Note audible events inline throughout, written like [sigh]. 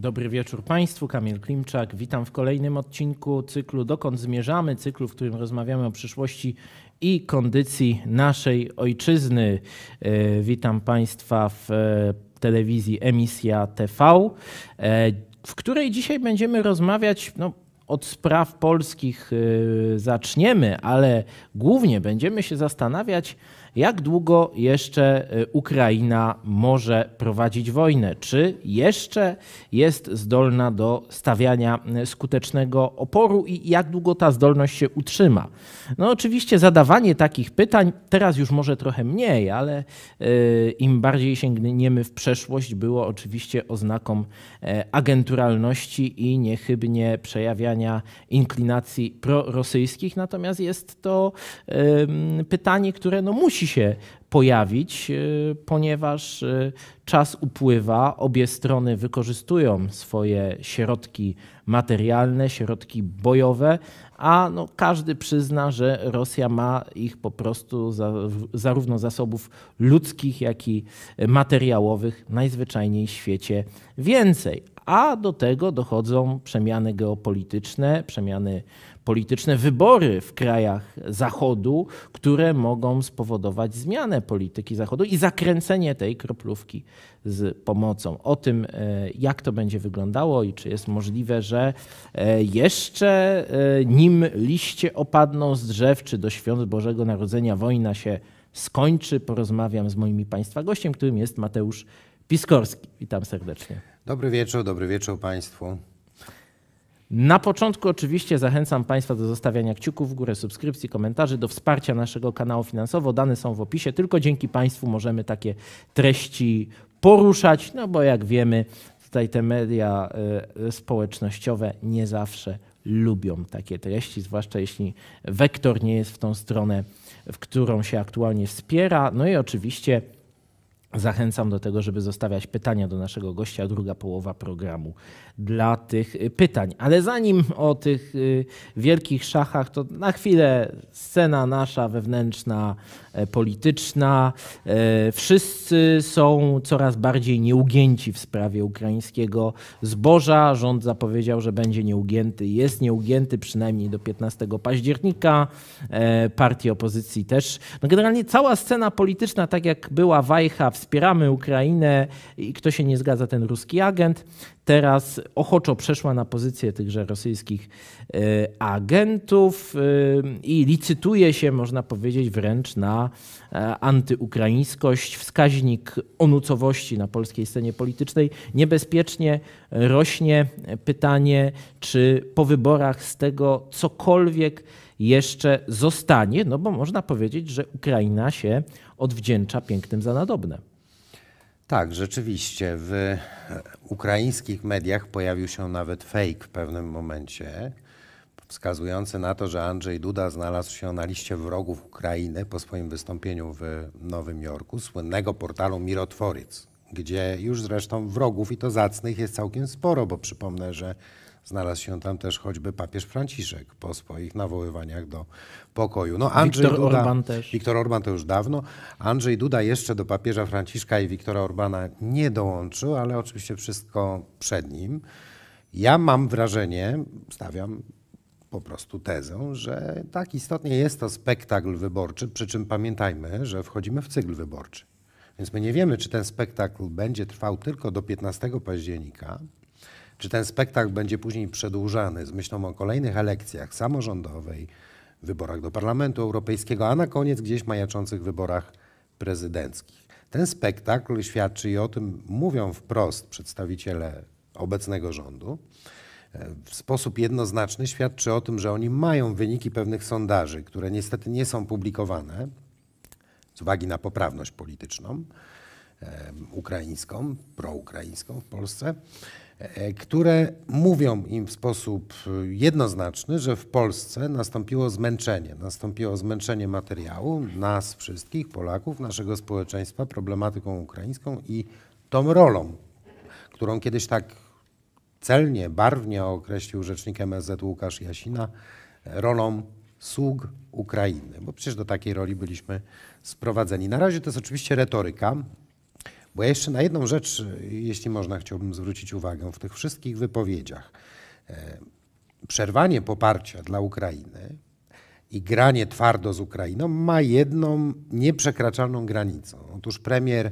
Dobry wieczór Państwu, Kamil Klimczak. Witam w kolejnym odcinku cyklu Dokąd zmierzamy? Cyklu, w którym rozmawiamy o przyszłości i kondycji naszej ojczyzny. E, witam Państwa w e, telewizji Emisja TV, e, w której dzisiaj będziemy rozmawiać. No, od spraw polskich zaczniemy, ale głównie będziemy się zastanawiać, jak długo jeszcze y, Ukraina może prowadzić wojnę? Czy jeszcze jest zdolna do stawiania y, skutecznego oporu i jak długo ta zdolność się utrzyma? No, oczywiście, zadawanie takich pytań teraz już może trochę mniej, ale y, im bardziej sięgniemy w przeszłość, było oczywiście oznaką e, agenturalności i niechybnie przejawiania inklinacji prorosyjskich. Natomiast jest to pytanie, które no musi się pojawić, e, ponieważ e, czas upływa, obie strony wykorzystują swoje środki materialne, środki bojowe, a no każdy przyzna, że Rosja ma ich po prostu za, zarówno zasobów ludzkich, jak i materiałowych najzwyczajniej w świecie więcej. A do tego dochodzą przemiany geopolityczne, przemiany polityczne wybory w krajach Zachodu, które mogą spowodować zmianę polityki Zachodu i zakręcenie tej kroplówki z pomocą. O tym, e, jak to będzie wyglądało i czy jest możliwe, że e, jeszcze e, nim liście opadną z drzew, czy do świąt Bożego Narodzenia wojna się skończy, porozmawiam z moimi Państwa gościem, którym jest Mateusz Piskorski. Witam serdecznie. Dobry wieczór, dobry wieczór Państwu. Na początku oczywiście zachęcam Państwa do zostawiania kciuków w górę, subskrypcji, komentarzy, do wsparcia naszego kanału finansowo. Dane są w opisie. Tylko dzięki Państwu możemy takie treści poruszać, no bo jak wiemy, tutaj te media y, społecznościowe nie zawsze lubią takie treści, zwłaszcza jeśli wektor nie jest w tą stronę, w którą się aktualnie wspiera. No i oczywiście Zachęcam do tego, żeby zostawiać pytania do naszego gościa, druga połowa programu dla tych y, pytań. Ale zanim o tych y, wielkich szachach, to na chwilę scena nasza wewnętrzna, e, polityczna. E, wszyscy są coraz bardziej nieugięci w sprawie ukraińskiego zboża. Rząd zapowiedział, że będzie nieugięty. Jest nieugięty przynajmniej do 15 października. E, Partii opozycji też. No generalnie cała scena polityczna, tak jak była wajcha w wspieramy Ukrainę i kto się nie zgadza, ten ruski agent. Teraz ochoczo przeszła na pozycję tychże rosyjskich e, agentów e, i licytuje się, można powiedzieć, wręcz na e, antyukraińskość. Wskaźnik onucowości na polskiej scenie politycznej niebezpiecznie rośnie. Pytanie, czy po wyborach z tego cokolwiek jeszcze zostanie, no bo można powiedzieć, że Ukraina się odwdzięcza pięknym za nadobne. Tak, rzeczywiście. W e, ukraińskich mediach pojawił się nawet fake w pewnym momencie, wskazujący na to, że Andrzej Duda znalazł się na liście wrogów Ukrainy po swoim wystąpieniu w Nowym Jorku, słynnego portalu Mirotworyc, gdzie już zresztą wrogów i to zacnych jest całkiem sporo, bo przypomnę, że Znalazł się tam też choćby papież Franciszek po swoich nawoływaniach do pokoju. No, Andrzej Wiktor Duda, Orban też. Wiktor Orban to już dawno. Andrzej Duda jeszcze do papieża Franciszka i Wiktora Orbana nie dołączył, ale oczywiście wszystko przed nim. Ja mam wrażenie, stawiam po prostu tezę, że tak istotnie jest to spektakl wyborczy, przy czym pamiętajmy, że wchodzimy w cykl wyborczy. Więc my nie wiemy, czy ten spektakl będzie trwał tylko do 15 października, czy ten spektakl będzie później przedłużany z myślą o kolejnych elekcjach samorządowej, wyborach do Parlamentu Europejskiego, a na koniec gdzieś majaczących wyborach prezydenckich? Ten spektakl świadczy i o tym mówią wprost przedstawiciele obecnego rządu. E, w sposób jednoznaczny świadczy o tym, że oni mają wyniki pewnych sondaży, które niestety nie są publikowane z uwagi na poprawność polityczną e, ukraińską, proukraińską w Polsce. E, które mówią im w sposób e, jednoznaczny, że w Polsce nastąpiło zmęczenie. Nastąpiło zmęczenie materiału nas wszystkich, Polaków, naszego społeczeństwa problematyką ukraińską i tą rolą, którą kiedyś tak celnie, barwnie określił rzecznik MSZ Łukasz Jasina, e, rolą sług Ukrainy, bo przecież do takiej roli byliśmy sprowadzeni. Na razie to jest oczywiście retoryka, bo ja jeszcze na jedną rzecz, y, jeśli można, chciałbym zwrócić uwagę w tych wszystkich wypowiedziach. E, przerwanie poparcia dla Ukrainy i granie twardo z Ukrainą ma jedną nieprzekraczalną granicę. Otóż premier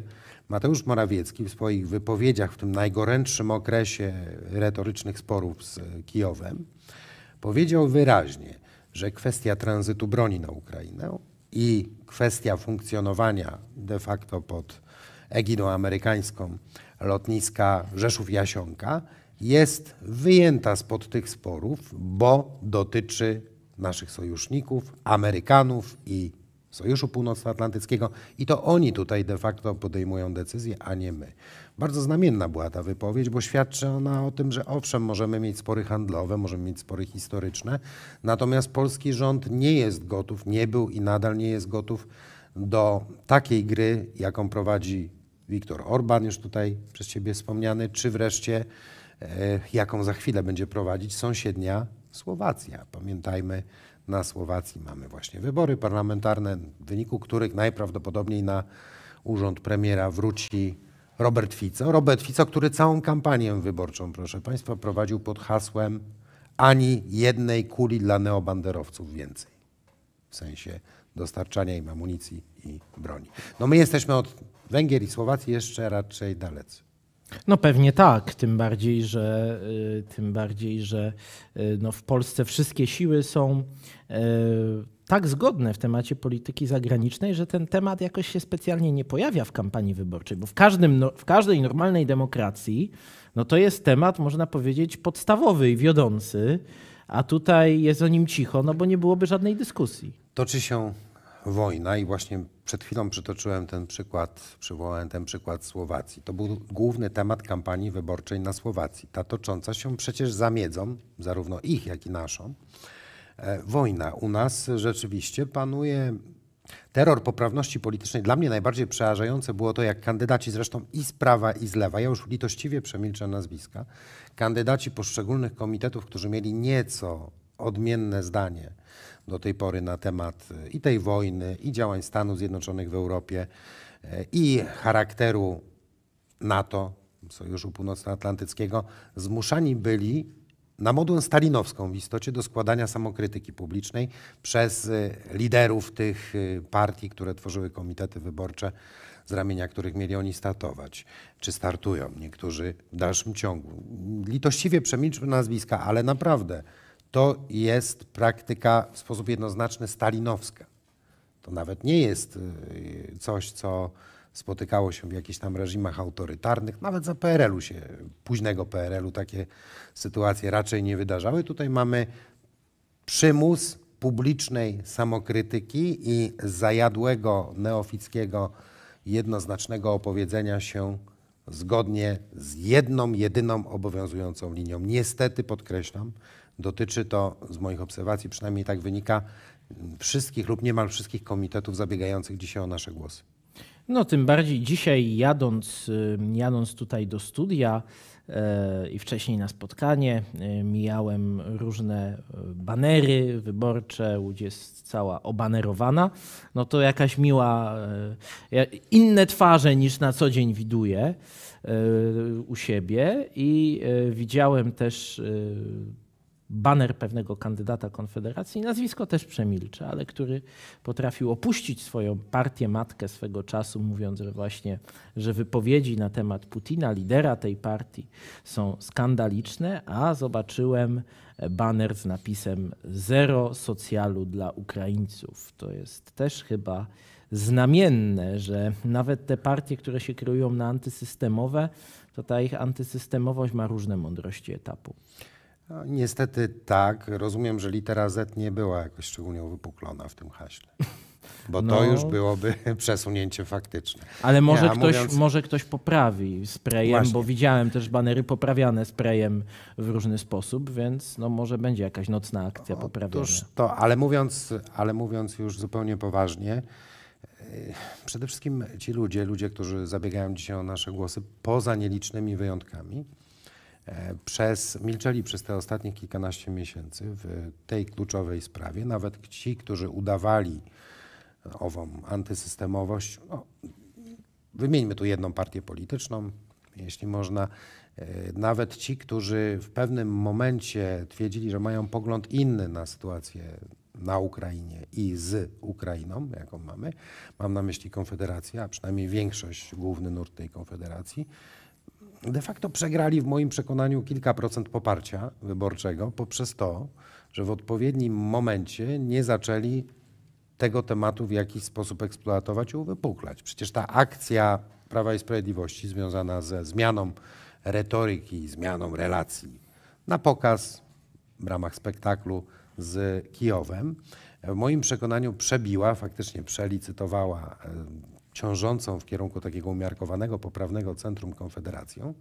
Mateusz Morawiecki w swoich wypowiedziach w tym najgorętszym okresie retorycznych sporów z Kijowem powiedział wyraźnie, że kwestia tranzytu broni na Ukrainę i kwestia funkcjonowania de facto pod egidą amerykańską lotniska Rzeszów-Jasionka, jest wyjęta spod tych sporów, bo dotyczy naszych sojuszników, Amerykanów i Sojuszu Północnoatlantyckiego i to oni tutaj de facto podejmują decyzje, a nie my. Bardzo znamienna była ta wypowiedź, bo świadczy ona o tym, że owszem, możemy mieć spory handlowe, możemy mieć spory historyczne, natomiast polski rząd nie jest gotów, nie był i nadal nie jest gotów do takiej gry, jaką prowadzi Wiktor Orban, już tutaj przez Ciebie wspomniany, czy wreszcie e, jaką za chwilę będzie prowadzić sąsiednia Słowacja. Pamiętajmy, na Słowacji mamy właśnie wybory parlamentarne, w wyniku których najprawdopodobniej na urząd premiera wróci Robert Fico. Robert Fico, który całą kampanię wyborczą, proszę Państwa, prowadził pod hasłem ani jednej kuli dla neobanderowców więcej. W sensie dostarczania im amunicji i broni. No my jesteśmy od Węgier i Słowacji jeszcze raczej dalecy. No pewnie tak, tym bardziej, że y, tym bardziej, że y, no w Polsce wszystkie siły są y, tak zgodne w temacie polityki zagranicznej, że ten temat jakoś się specjalnie nie pojawia w kampanii wyborczej, bo w, każdym, no, w każdej normalnej demokracji no to jest temat, można powiedzieć, podstawowy i wiodący, a tutaj jest o nim cicho, no bo nie byłoby żadnej dyskusji. Toczy się wojna i właśnie przed chwilą przytoczyłem ten przykład, przywołałem ten przykład Słowacji. To był główny temat kampanii wyborczej na Słowacji. Ta tocząca się przecież zamiedzą, zarówno ich, jak i naszą, e, wojna. U nas rzeczywiście panuje terror poprawności politycznej. Dla mnie najbardziej przerażające było to, jak kandydaci zresztą i z prawa, i z lewa, ja już litościwie przemilczę nazwiska, kandydaci poszczególnych komitetów, którzy mieli nieco odmienne zdanie do tej pory na temat e, i tej wojny, i działań Stanów Zjednoczonych w Europie, e, i charakteru NATO, Sojuszu Północnoatlantyckiego, zmuszani byli na modłę stalinowską w istocie do składania samokrytyki publicznej przez e, liderów tych partii, które tworzyły komitety wyborcze, z ramienia których mieli oni startować, czy startują niektórzy w dalszym ciągu. Litościwie przemilczmy nazwiska, ale naprawdę to jest praktyka w sposób jednoznaczny stalinowska. To nawet nie jest y, coś, co spotykało się w jakichś tam reżimach autorytarnych, nawet za PRL-u się, późnego PRL-u takie sytuacje raczej nie wydarzały. Tutaj mamy przymus publicznej samokrytyki i zajadłego neofickiego jednoznacznego opowiedzenia się zgodnie z jedną, jedyną obowiązującą linią. Niestety podkreślam, Dotyczy to, z moich obserwacji przynajmniej tak wynika, wszystkich lub niemal wszystkich komitetów zabiegających dzisiaj o nasze głosy. No tym bardziej dzisiaj jadąc, y, jadąc tutaj do studia y, i wcześniej na spotkanie, y, mijałem różne banery wyborcze, Łódź jest cała obanerowana, no to jakaś miła, inne twarze niż na co dzień widuję u siebie i widziałem też baner pewnego kandydata Konfederacji, nazwisko też przemilczę, ale który potrafił opuścić swoją partię matkę swego czasu, mówiąc, że właśnie, że wypowiedzi na temat Putina, lidera tej partii, są skandaliczne, a zobaczyłem baner z napisem Zero socjalu dla Ukraińców. To jest też chyba znamienne, że nawet te partie, które się kryją na antysystemowe, to ta ich antysystemowość ma różne mądrości etapu. No, niestety tak. Rozumiem, że litera Z nie była jakoś szczególnie uwypuklona w tym haśle. [laughs] Bo no. to już byłoby [laughs] przesunięcie faktyczne. Ale może, nie, ktoś, mówiąc... może ktoś poprawi sprayem, Właśnie. bo widziałem też banery poprawiane sprayem w różny sposób, więc no może będzie jakaś nocna akcja poprawiona. Otóż to, ale mówiąc, ale mówiąc już zupełnie poważnie, e, przede wszystkim ci ludzie, ludzie, którzy zabiegają dzisiaj o nasze głosy, poza nielicznymi wyjątkami, przez, milczeli przez te ostatnie kilkanaście miesięcy w tej kluczowej sprawie. Nawet ci, którzy udawali ową antysystemowość, no, wymieńmy tu jedną partię polityczną, jeśli można, e, nawet ci, którzy w pewnym momencie twierdzili, że mają pogląd inny na sytuację na Ukrainie i z Ukrainą, jaką mamy, mam na myśli Konfederację, a przynajmniej większość, główny nurt tej Konfederacji, de facto przegrali w moim przekonaniu kilka procent poparcia wyborczego poprzez to, że w odpowiednim momencie nie zaczęli tego tematu w jakiś sposób eksploatować i uwypuklać. Przecież ta akcja Prawa i Sprawiedliwości związana ze zmianą retoryki, zmianą relacji na pokaz w ramach spektaklu z Kijowem, w moim przekonaniu przebiła, faktycznie przelicytowała ciążącą w kierunku takiego umiarkowanego, poprawnego centrum Konfederacją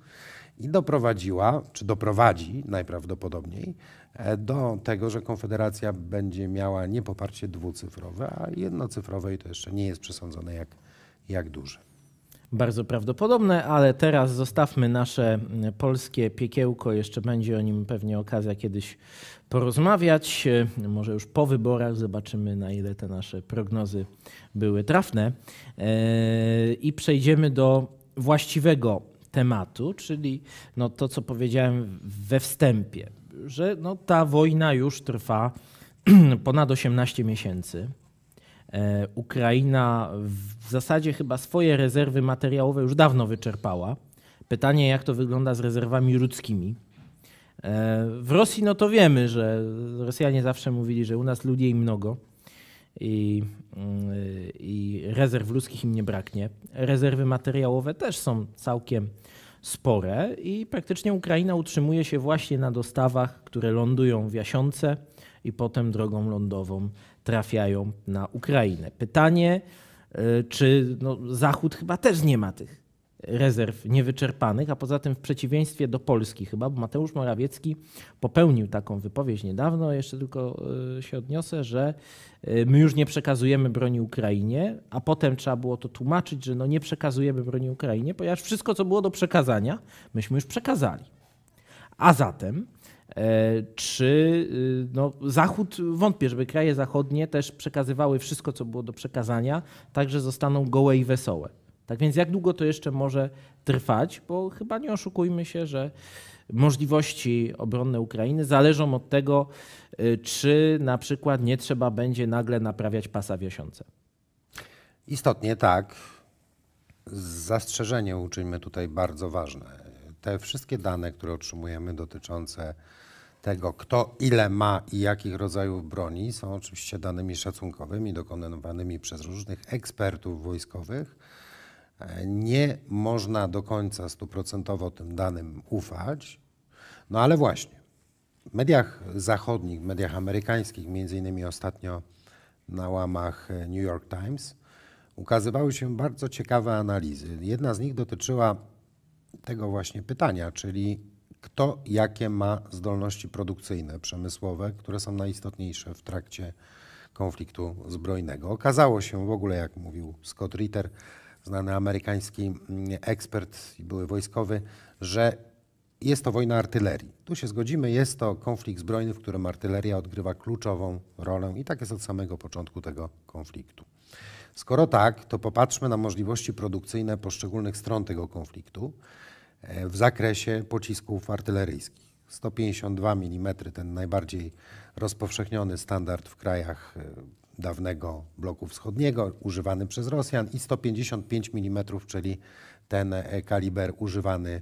i doprowadziła, czy doprowadzi najprawdopodobniej e, do tego, że Konfederacja będzie miała nie poparcie dwucyfrowe, a jednocyfrowe i to jeszcze nie jest przesądzone jak, jak duże bardzo prawdopodobne, ale teraz zostawmy nasze polskie piekiełko. Jeszcze będzie o nim pewnie okazja kiedyś porozmawiać. E, może już po wyborach zobaczymy, na ile te nasze prognozy były trafne. E, I przejdziemy do właściwego tematu, czyli no to, co powiedziałem we wstępie, że no ta wojna już trwa [clears throat] ponad 18 miesięcy. E, Ukraina w zasadzie chyba swoje rezerwy materiałowe już dawno wyczerpała. Pytanie, jak to wygląda z rezerwami ludzkimi. E, w Rosji no to wiemy, że Rosjanie zawsze mówili, że u nas ludzi im mnogo i, mm, i rezerw ludzkich im nie braknie. Rezerwy materiałowe też są całkiem spore i praktycznie Ukraina utrzymuje się właśnie na dostawach, które lądują w Jasiące i potem drogą lądową trafiają na Ukrainę. Pytanie, e, czy no, Zachód chyba też nie ma tych rezerw niewyczerpanych, a poza tym w przeciwieństwie do Polski chyba, bo Mateusz Morawiecki popełnił taką wypowiedź niedawno, jeszcze tylko e, się odniosę, że e, my już nie przekazujemy broni Ukrainie, a potem trzeba było to tłumaczyć, że no nie przekazujemy broni Ukrainie, ponieważ wszystko, co było do przekazania, myśmy już przekazali. A zatem E, czy y, no, Zachód, wątpię, żeby kraje zachodnie też przekazywały wszystko, co było do przekazania, także zostaną gołe i wesołe. Tak więc jak długo to jeszcze może trwać, bo chyba nie oszukujmy się, że możliwości obronne Ukrainy zależą od tego, y, czy na przykład nie trzeba będzie nagle naprawiać pasa wiosiące. Istotnie tak. Zastrzeżenie uczyńmy tutaj bardzo ważne te wszystkie dane, które otrzymujemy dotyczące tego, kto ile ma i jakich rodzajów broni, są oczywiście danymi szacunkowymi dokonywanymi przez różnych ekspertów wojskowych. Nie można do końca stuprocentowo tym danym ufać. No ale właśnie, w mediach zachodnich, w mediach amerykańskich, między innymi ostatnio na łamach New York Times, ukazywały się bardzo ciekawe analizy. Jedna z nich dotyczyła tego właśnie pytania, czyli kto jakie ma zdolności produkcyjne, przemysłowe, które są najistotniejsze w trakcie konfliktu zbrojnego. Okazało się w ogóle, jak mówił Scott Ritter, znany amerykański mm, ekspert i były wojskowy, że jest to wojna artylerii. Tu się zgodzimy, jest to konflikt zbrojny, w którym artyleria odgrywa kluczową rolę i tak jest od samego początku tego konfliktu. Skoro tak, to popatrzmy na możliwości produkcyjne poszczególnych stron tego konfliktu. E, w zakresie pocisków artyleryjskich. 152 mm, ten najbardziej rozpowszechniony standard w krajach e, dawnego bloku wschodniego, używany przez Rosjan, i 155 mm, czyli ten e, kaliber używany,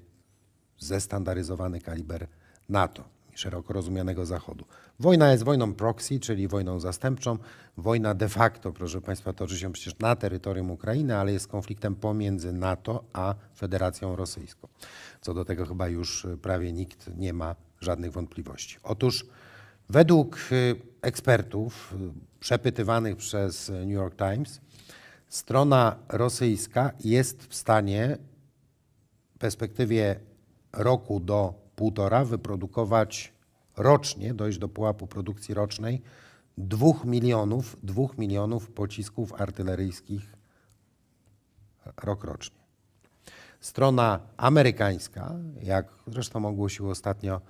zestandaryzowany kaliber NATO szeroko rozumianego Zachodu. Wojna jest wojną proxy, czyli wojną zastępczą. Wojna de facto, proszę Państwa, toczy się przecież na terytorium Ukrainy, ale jest konfliktem pomiędzy NATO a Federacją Rosyjską. Co do tego chyba już y, prawie nikt nie ma żadnych wątpliwości. Otóż według y, ekspertów y, przepytywanych przez New York Times, strona rosyjska jest w stanie w perspektywie roku do półtora wyprodukować rocznie, dojść do pułapu produkcji rocznej dwóch milionów, dwóch milionów pocisków artyleryjskich rok rocznie. Strona amerykańska, jak zresztą ogłosił ostatnio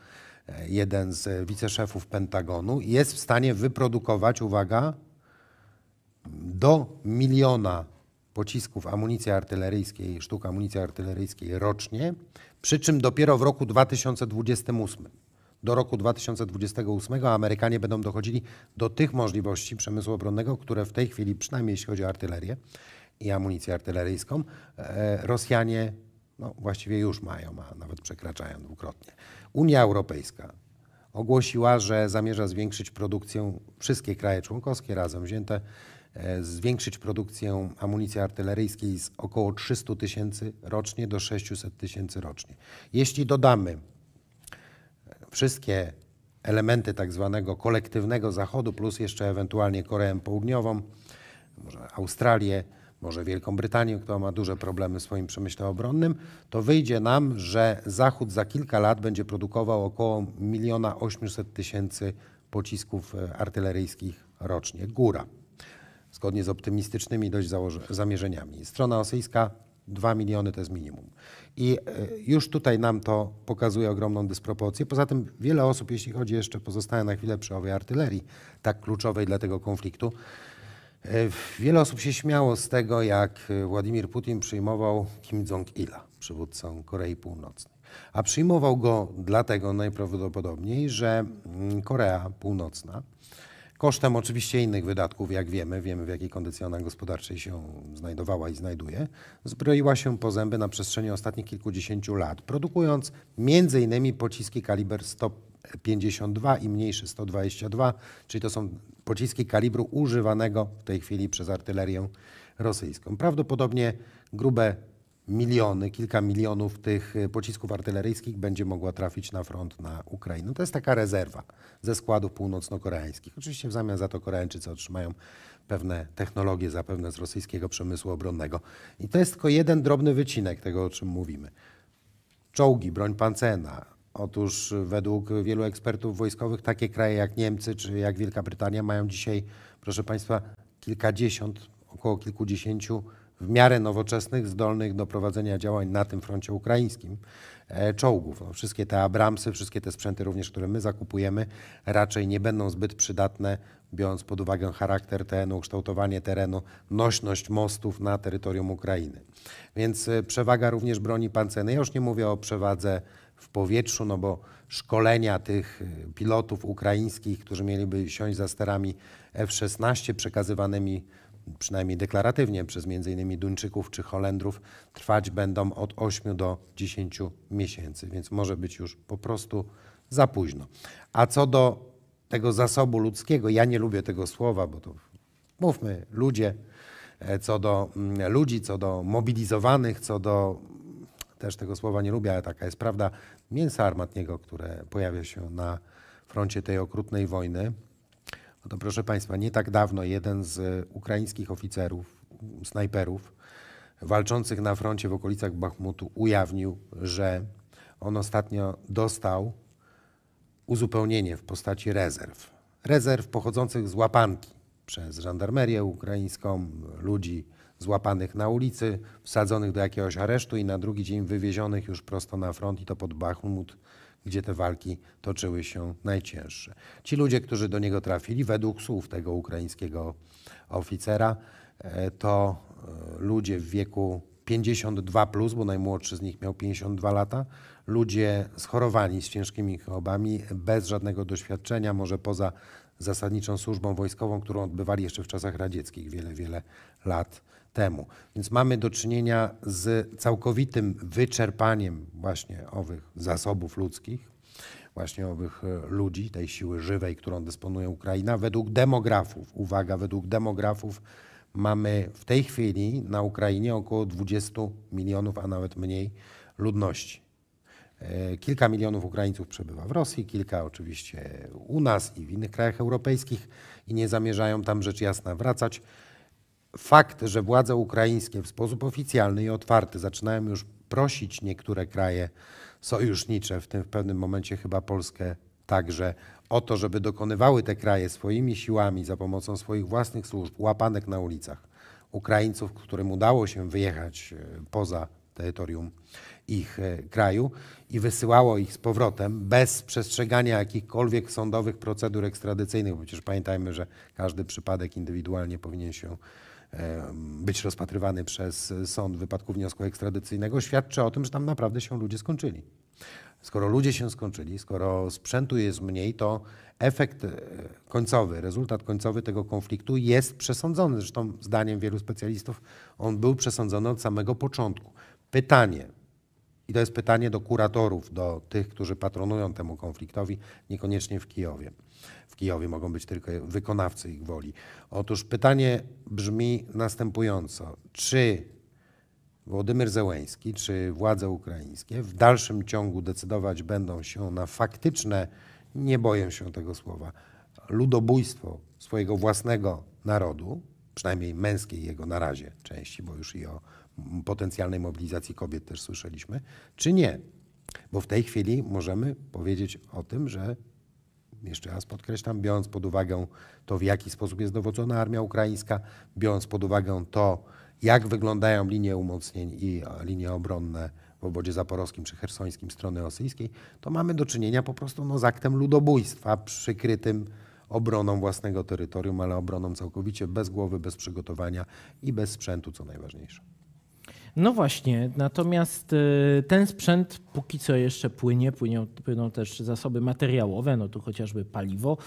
e, jeden z wiceszefów Pentagonu, jest w stanie wyprodukować, uwaga, do miliona pocisków amunicji artyleryjskiej, sztuk amunicji artyleryjskiej rocznie, przy czym dopiero w roku 2028. Do roku 2028 Amerykanie będą dochodzili do tych możliwości przemysłu obronnego, które w tej chwili, przynajmniej jeśli chodzi o artylerię i amunicję artyleryjską, e, Rosjanie no, właściwie już mają, a nawet przekraczają dwukrotnie. Unia Europejska ogłosiła, że zamierza zwiększyć produkcję, wszystkie kraje członkowskie razem wzięte, E, zwiększyć produkcję amunicji artyleryjskiej z około 300 tysięcy rocznie do 600 tysięcy rocznie. Jeśli dodamy e, wszystkie elementy tak zwanego kolektywnego Zachodu, plus jeszcze ewentualnie Koreę Południową, może Australię, może Wielką Brytanię, która ma duże problemy w swoim przemyśle obronnym, to wyjdzie nam, że Zachód za kilka lat będzie produkował około 1 800 tysięcy pocisków e, artyleryjskich rocznie. Góra zgodnie z optymistycznymi dość zamierzeniami. Strona rosyjska 2 miliony to jest minimum. I e, już tutaj nam to pokazuje ogromną dysproporcję. Poza tym wiele osób, jeśli chodzi jeszcze, pozostaje na chwilę przy owej artylerii, tak kluczowej dla tego konfliktu. E, wiele osób się śmiało z tego, jak e, Władimir Putin przyjmował Kim Jong-ila, przywódcą Korei Północnej. A przyjmował go dlatego najprawdopodobniej, że mm, Korea Północna kosztem oczywiście innych wydatków, jak wiemy, wiemy w jakiej kondycji ona gospodarczej się znajdowała i znajduje, zbroiła się po zęby na przestrzeni ostatnich kilkudziesięciu lat, produkując m.in. pociski kaliber 152 i mniejszy 122, czyli to są pociski kalibru używanego w tej chwili przez artylerię rosyjską. Prawdopodobnie grube miliony, kilka milionów tych y, pocisków artyleryjskich będzie mogła trafić na front na Ukrainę. To jest taka rezerwa ze składów północno-koreańskich. Oczywiście w zamian za to Koreańczycy otrzymają pewne technologie zapewne z rosyjskiego przemysłu obronnego. I to jest tylko jeden drobny wycinek tego, o czym mówimy. Czołgi, broń pancerna. Otóż y, według wielu ekspertów wojskowych takie kraje jak Niemcy czy jak Wielka Brytania mają dzisiaj, proszę Państwa, kilkadziesiąt, około kilkudziesięciu w miarę nowoczesnych, zdolnych do prowadzenia działań na tym froncie ukraińskim e, czołgów. No, wszystkie te Abramsy, wszystkie te sprzęty również, które my zakupujemy, raczej nie będą zbyt przydatne, biorąc pod uwagę charakter terenu, kształtowanie terenu, nośność mostów na terytorium Ukrainy. Więc e, przewaga również broni pancernej. Ja już nie mówię o przewadze w powietrzu, no bo szkolenia tych e, pilotów ukraińskich, którzy mieliby siąść za sterami F-16 przekazywanymi przynajmniej deklaratywnie przez m.in. Duńczyków czy Holendrów, trwać będą od 8 do 10 miesięcy, więc może być już po prostu za późno. A co do tego zasobu ludzkiego, ja nie lubię tego słowa, bo to mówmy ludzie, e, co do mm, ludzi, co do mobilizowanych, co do też tego słowa nie lubię, ale taka jest prawda mięsa armatniego, które pojawia się na froncie tej okrutnej wojny. No to proszę Państwa, nie tak dawno jeden z e, ukraińskich oficerów, snajperów, walczących na froncie w okolicach Bachmutu ujawnił, że on ostatnio dostał uzupełnienie w postaci rezerw. Rezerw pochodzących z łapanki przez żandarmerię ukraińską, ludzi złapanych na ulicy, wsadzonych do jakiegoś aresztu i na drugi dzień wywiezionych już prosto na front i to pod Bachmut gdzie te walki toczyły się najcięższe. Ci ludzie, którzy do niego trafili, według słów tego ukraińskiego oficera, e, to e, ludzie w wieku 52, plus, bo najmłodszy z nich miał 52 lata, ludzie schorowani z ciężkimi chorobami, bez żadnego doświadczenia, może poza zasadniczą służbą wojskową, którą odbywali jeszcze w czasach radzieckich wiele, wiele lat temu. Więc mamy do czynienia z całkowitym wyczerpaniem właśnie owych zasobów ludzkich, właśnie owych e, ludzi, tej siły żywej, którą dysponuje Ukraina. Według demografów, uwaga, według demografów mamy w tej chwili na Ukrainie około 20 milionów, a nawet mniej ludności. E, kilka milionów Ukraińców przebywa w Rosji, kilka oczywiście u nas i w innych krajach europejskich i nie zamierzają tam rzecz jasna wracać fakt, że władze ukraińskie w sposób oficjalny i otwarty zaczynają już prosić niektóre kraje sojusznicze, w tym w pewnym momencie chyba Polskę także, o to, żeby dokonywały te kraje swoimi siłami za pomocą swoich własnych służb łapanek na ulicach Ukraińców, którym udało się wyjechać e, poza terytorium ich e, kraju i wysyłało ich z powrotem bez przestrzegania jakichkolwiek sądowych procedur ekstradycyjnych, bo przecież pamiętajmy, że każdy przypadek indywidualnie powinien się być rozpatrywany przez sąd w wypadku wniosku ekstradycyjnego, świadczy o tym, że tam naprawdę się ludzie skończyli. Skoro ludzie się skończyli, skoro sprzętu jest mniej, to efekt e, końcowy, rezultat końcowy tego konfliktu jest przesądzony. Zresztą zdaniem wielu specjalistów on był przesądzony od samego początku. Pytanie, i to jest pytanie do kuratorów, do tych, którzy patronują temu konfliktowi, niekoniecznie w Kijowie. W Kijowie mogą być tylko wykonawcy ich woli. Otóż pytanie brzmi następująco. Czy Władimir Zełęński, czy władze ukraińskie w dalszym ciągu decydować będą się na faktyczne, nie boję się tego słowa, ludobójstwo swojego własnego narodu, przynajmniej męskiej jego na razie części, bo już i o potencjalnej mobilizacji kobiet też słyszeliśmy, czy nie. Bo w tej chwili możemy powiedzieć o tym, że jeszcze raz podkreślam, biorąc pod uwagę to, w jaki sposób jest dowodzona armia ukraińska, biorąc pod uwagę to, jak wyglądają linie umocnień i e, linie obronne w obodzie zaporowskim czy chersońskim strony rosyjskiej, to mamy do czynienia po prostu no, z aktem ludobójstwa przykrytym obroną własnego terytorium, ale obroną całkowicie bez głowy, bez przygotowania i bez sprzętu, co najważniejsze. No właśnie, natomiast y, ten sprzęt póki co jeszcze płynie, płyną, też zasoby materiałowe, no tu chociażby paliwo,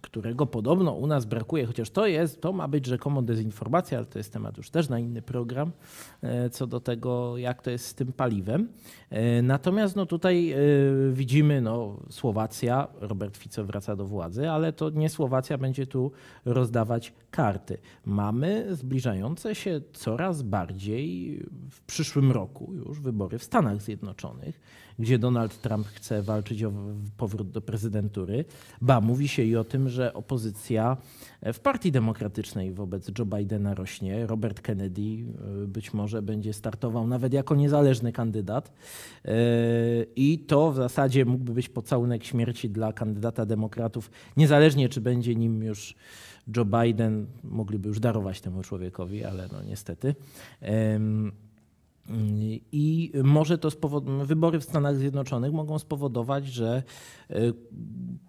którego podobno u nas brakuje, chociaż to jest, to ma być rzekomo dezinformacja, ale to jest temat już też na inny program, e, co do tego, jak to jest z tym paliwem. E, natomiast no tutaj e, widzimy, no Słowacja, Robert Fico wraca do władzy, ale to nie Słowacja będzie tu rozdawać karty. Mamy zbliżające się coraz bardziej w przyszłym roku już wybory w Stanach Zjednoczonych gdzie Donald Trump chce walczyć o powrót do prezydentury. Ba, mówi się i o tym, że opozycja e, w Partii Demokratycznej wobec Joe Bidena rośnie. Robert Kennedy e, być może będzie startował nawet jako niezależny kandydat. E, I to w zasadzie mógłby być pocałunek śmierci dla kandydata demokratów, niezależnie czy będzie nim już Joe Biden, mogliby już darować temu człowiekowi, ale no niestety. I może to spowodować, wybory w Stanach Zjednoczonych mogą spowodować, że e,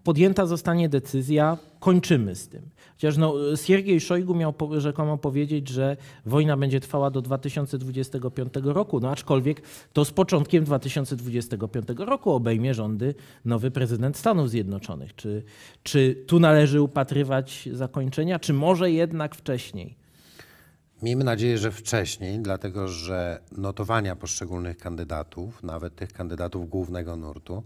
podjęta zostanie decyzja, kończymy z tym. Chociaż no, Siergiej Szojgu miał rzekomo powiedzieć, że wojna będzie trwała do 2025 roku, no aczkolwiek to z początkiem 2025 roku obejmie rządy nowy prezydent Stanów Zjednoczonych. Czy, czy tu należy upatrywać zakończenia, czy może jednak wcześniej? Miejmy nadzieję, że wcześniej, dlatego że notowania poszczególnych kandydatów, nawet tych kandydatów głównego nurtu,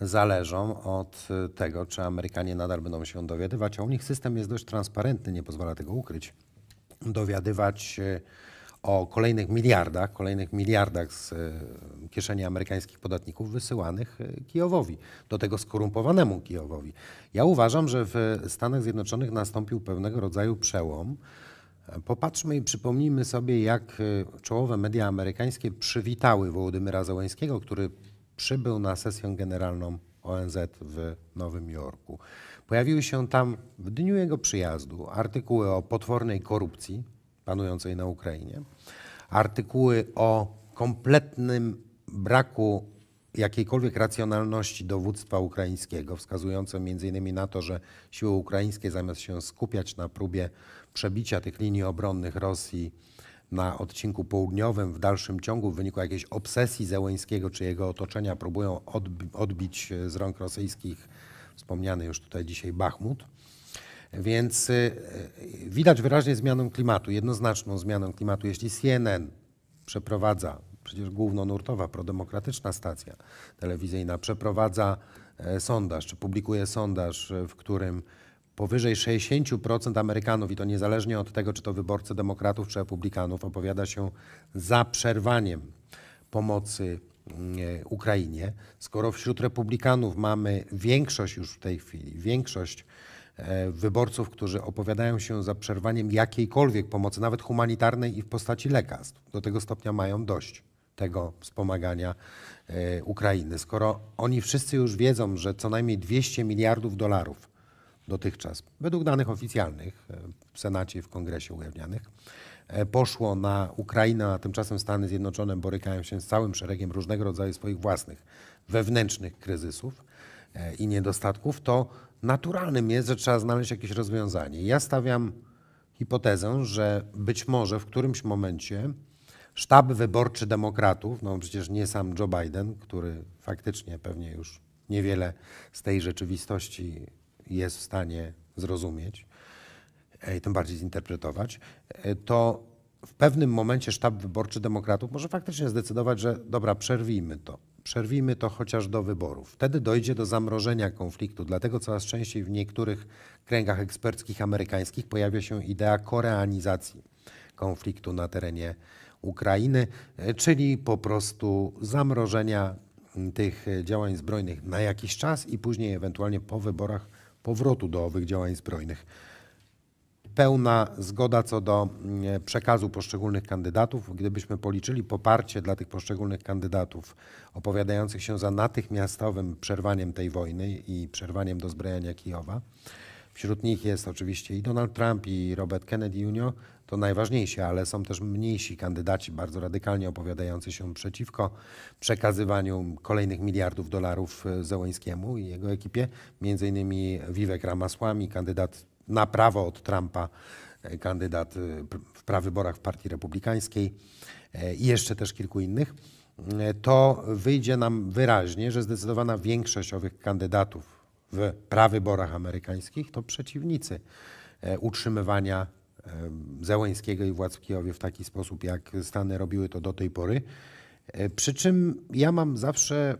zależą od y, tego, czy Amerykanie nadal będą się dowiadywać, a u nich system jest dość transparentny, nie pozwala tego ukryć, dowiadywać o kolejnych miliardach, kolejnych miliardach z y, kieszeni amerykańskich podatników wysyłanych y, Kijowowi, do tego skorumpowanemu Kijowowi. Ja uważam, że w Stanach Zjednoczonych nastąpił pewnego rodzaju przełom, Popatrzmy i przypomnijmy sobie, jak e, czołowe media amerykańskie przywitały Wołodymyra Załańskiego, który przybył na sesję generalną ONZ w Nowym Jorku. Pojawiły się tam w dniu jego przyjazdu artykuły o potwornej korupcji panującej na Ukrainie, artykuły o kompletnym braku jakiejkolwiek racjonalności dowództwa ukraińskiego, wskazujące m.in. na to, że siły ukraińskie zamiast się skupiać na próbie przebicia tych linii obronnych Rosji na odcinku południowym w dalszym ciągu w wyniku jakiejś obsesji Zełeńskiego czy jego otoczenia próbują odbić z rąk rosyjskich wspomniany już tutaj dzisiaj Bachmut. Więc y, y, widać wyraźnie zmianę klimatu, jednoznaczną zmianę klimatu. Jeśli CNN przeprowadza, przecież głównonurtowa prodemokratyczna stacja telewizyjna przeprowadza e, sondaż, czy publikuje sondaż, w którym powyżej 60% Amerykanów, i to niezależnie od tego, czy to wyborcy demokratów czy republikanów, opowiada się za przerwaniem pomocy mm, e, Ukrainie. Skoro wśród republikanów mamy większość już w tej chwili, większość e, wyborców, którzy opowiadają się za przerwaniem jakiejkolwiek pomocy, nawet humanitarnej i w postaci lekarstw, do tego stopnia mają dość tego wspomagania e, Ukrainy. Skoro oni wszyscy już wiedzą, że co najmniej 200 miliardów dolarów dotychczas, według danych oficjalnych e, w Senacie i w Kongresie ujawnianych, e, poszło na Ukrainę, a tymczasem Stany Zjednoczone borykają się z całym szeregiem różnego rodzaju swoich własnych wewnętrznych kryzysów e, i niedostatków, to naturalnym jest, że trzeba znaleźć jakieś rozwiązanie. Ja stawiam hipotezę, że być może w którymś momencie sztab wyborczy demokratów, no przecież nie sam Joe Biden, który faktycznie pewnie już niewiele z tej rzeczywistości jest w stanie zrozumieć e, i tym bardziej zinterpretować, e, to w pewnym momencie sztab wyborczy demokratów może faktycznie zdecydować, że dobra, przerwijmy to. Przerwijmy to chociaż do wyborów. Wtedy dojdzie do zamrożenia konfliktu. Dlatego coraz częściej w niektórych kręgach eksperckich amerykańskich pojawia się idea koreanizacji konfliktu na terenie Ukrainy, e, czyli po prostu zamrożenia mm, tych działań zbrojnych na jakiś czas i później ewentualnie po wyborach powrotu do owych działań zbrojnych. Pełna zgoda co do mm, e, przekazu poszczególnych kandydatów. Gdybyśmy policzyli poparcie dla tych poszczególnych kandydatów opowiadających się za natychmiastowym przerwaniem tej wojny i przerwaniem dozbrojenia Kijowa, Wśród nich jest oczywiście i Donald Trump, i Robert Kennedy Jr., to najważniejsi, ale są też mniejsi kandydaci, bardzo radykalnie opowiadający się przeciwko przekazywaniu kolejnych miliardów dolarów e, Zełęskiemu i jego ekipie, między innymi Vivek Ramasłami, kandydat na prawo od Trumpa, e, kandydat e, w prawyborach w Partii Republikańskiej i jeszcze też kilku innych, to wyjdzie nam wyraźnie, że zdecydowana większość owych kandydatów w prawyborach amerykańskich to przeciwnicy e, utrzymywania e, Zełęńskiego i władz w Kijowie w taki sposób, jak Stany robiły to do tej pory. E, przy czym ja mam zawsze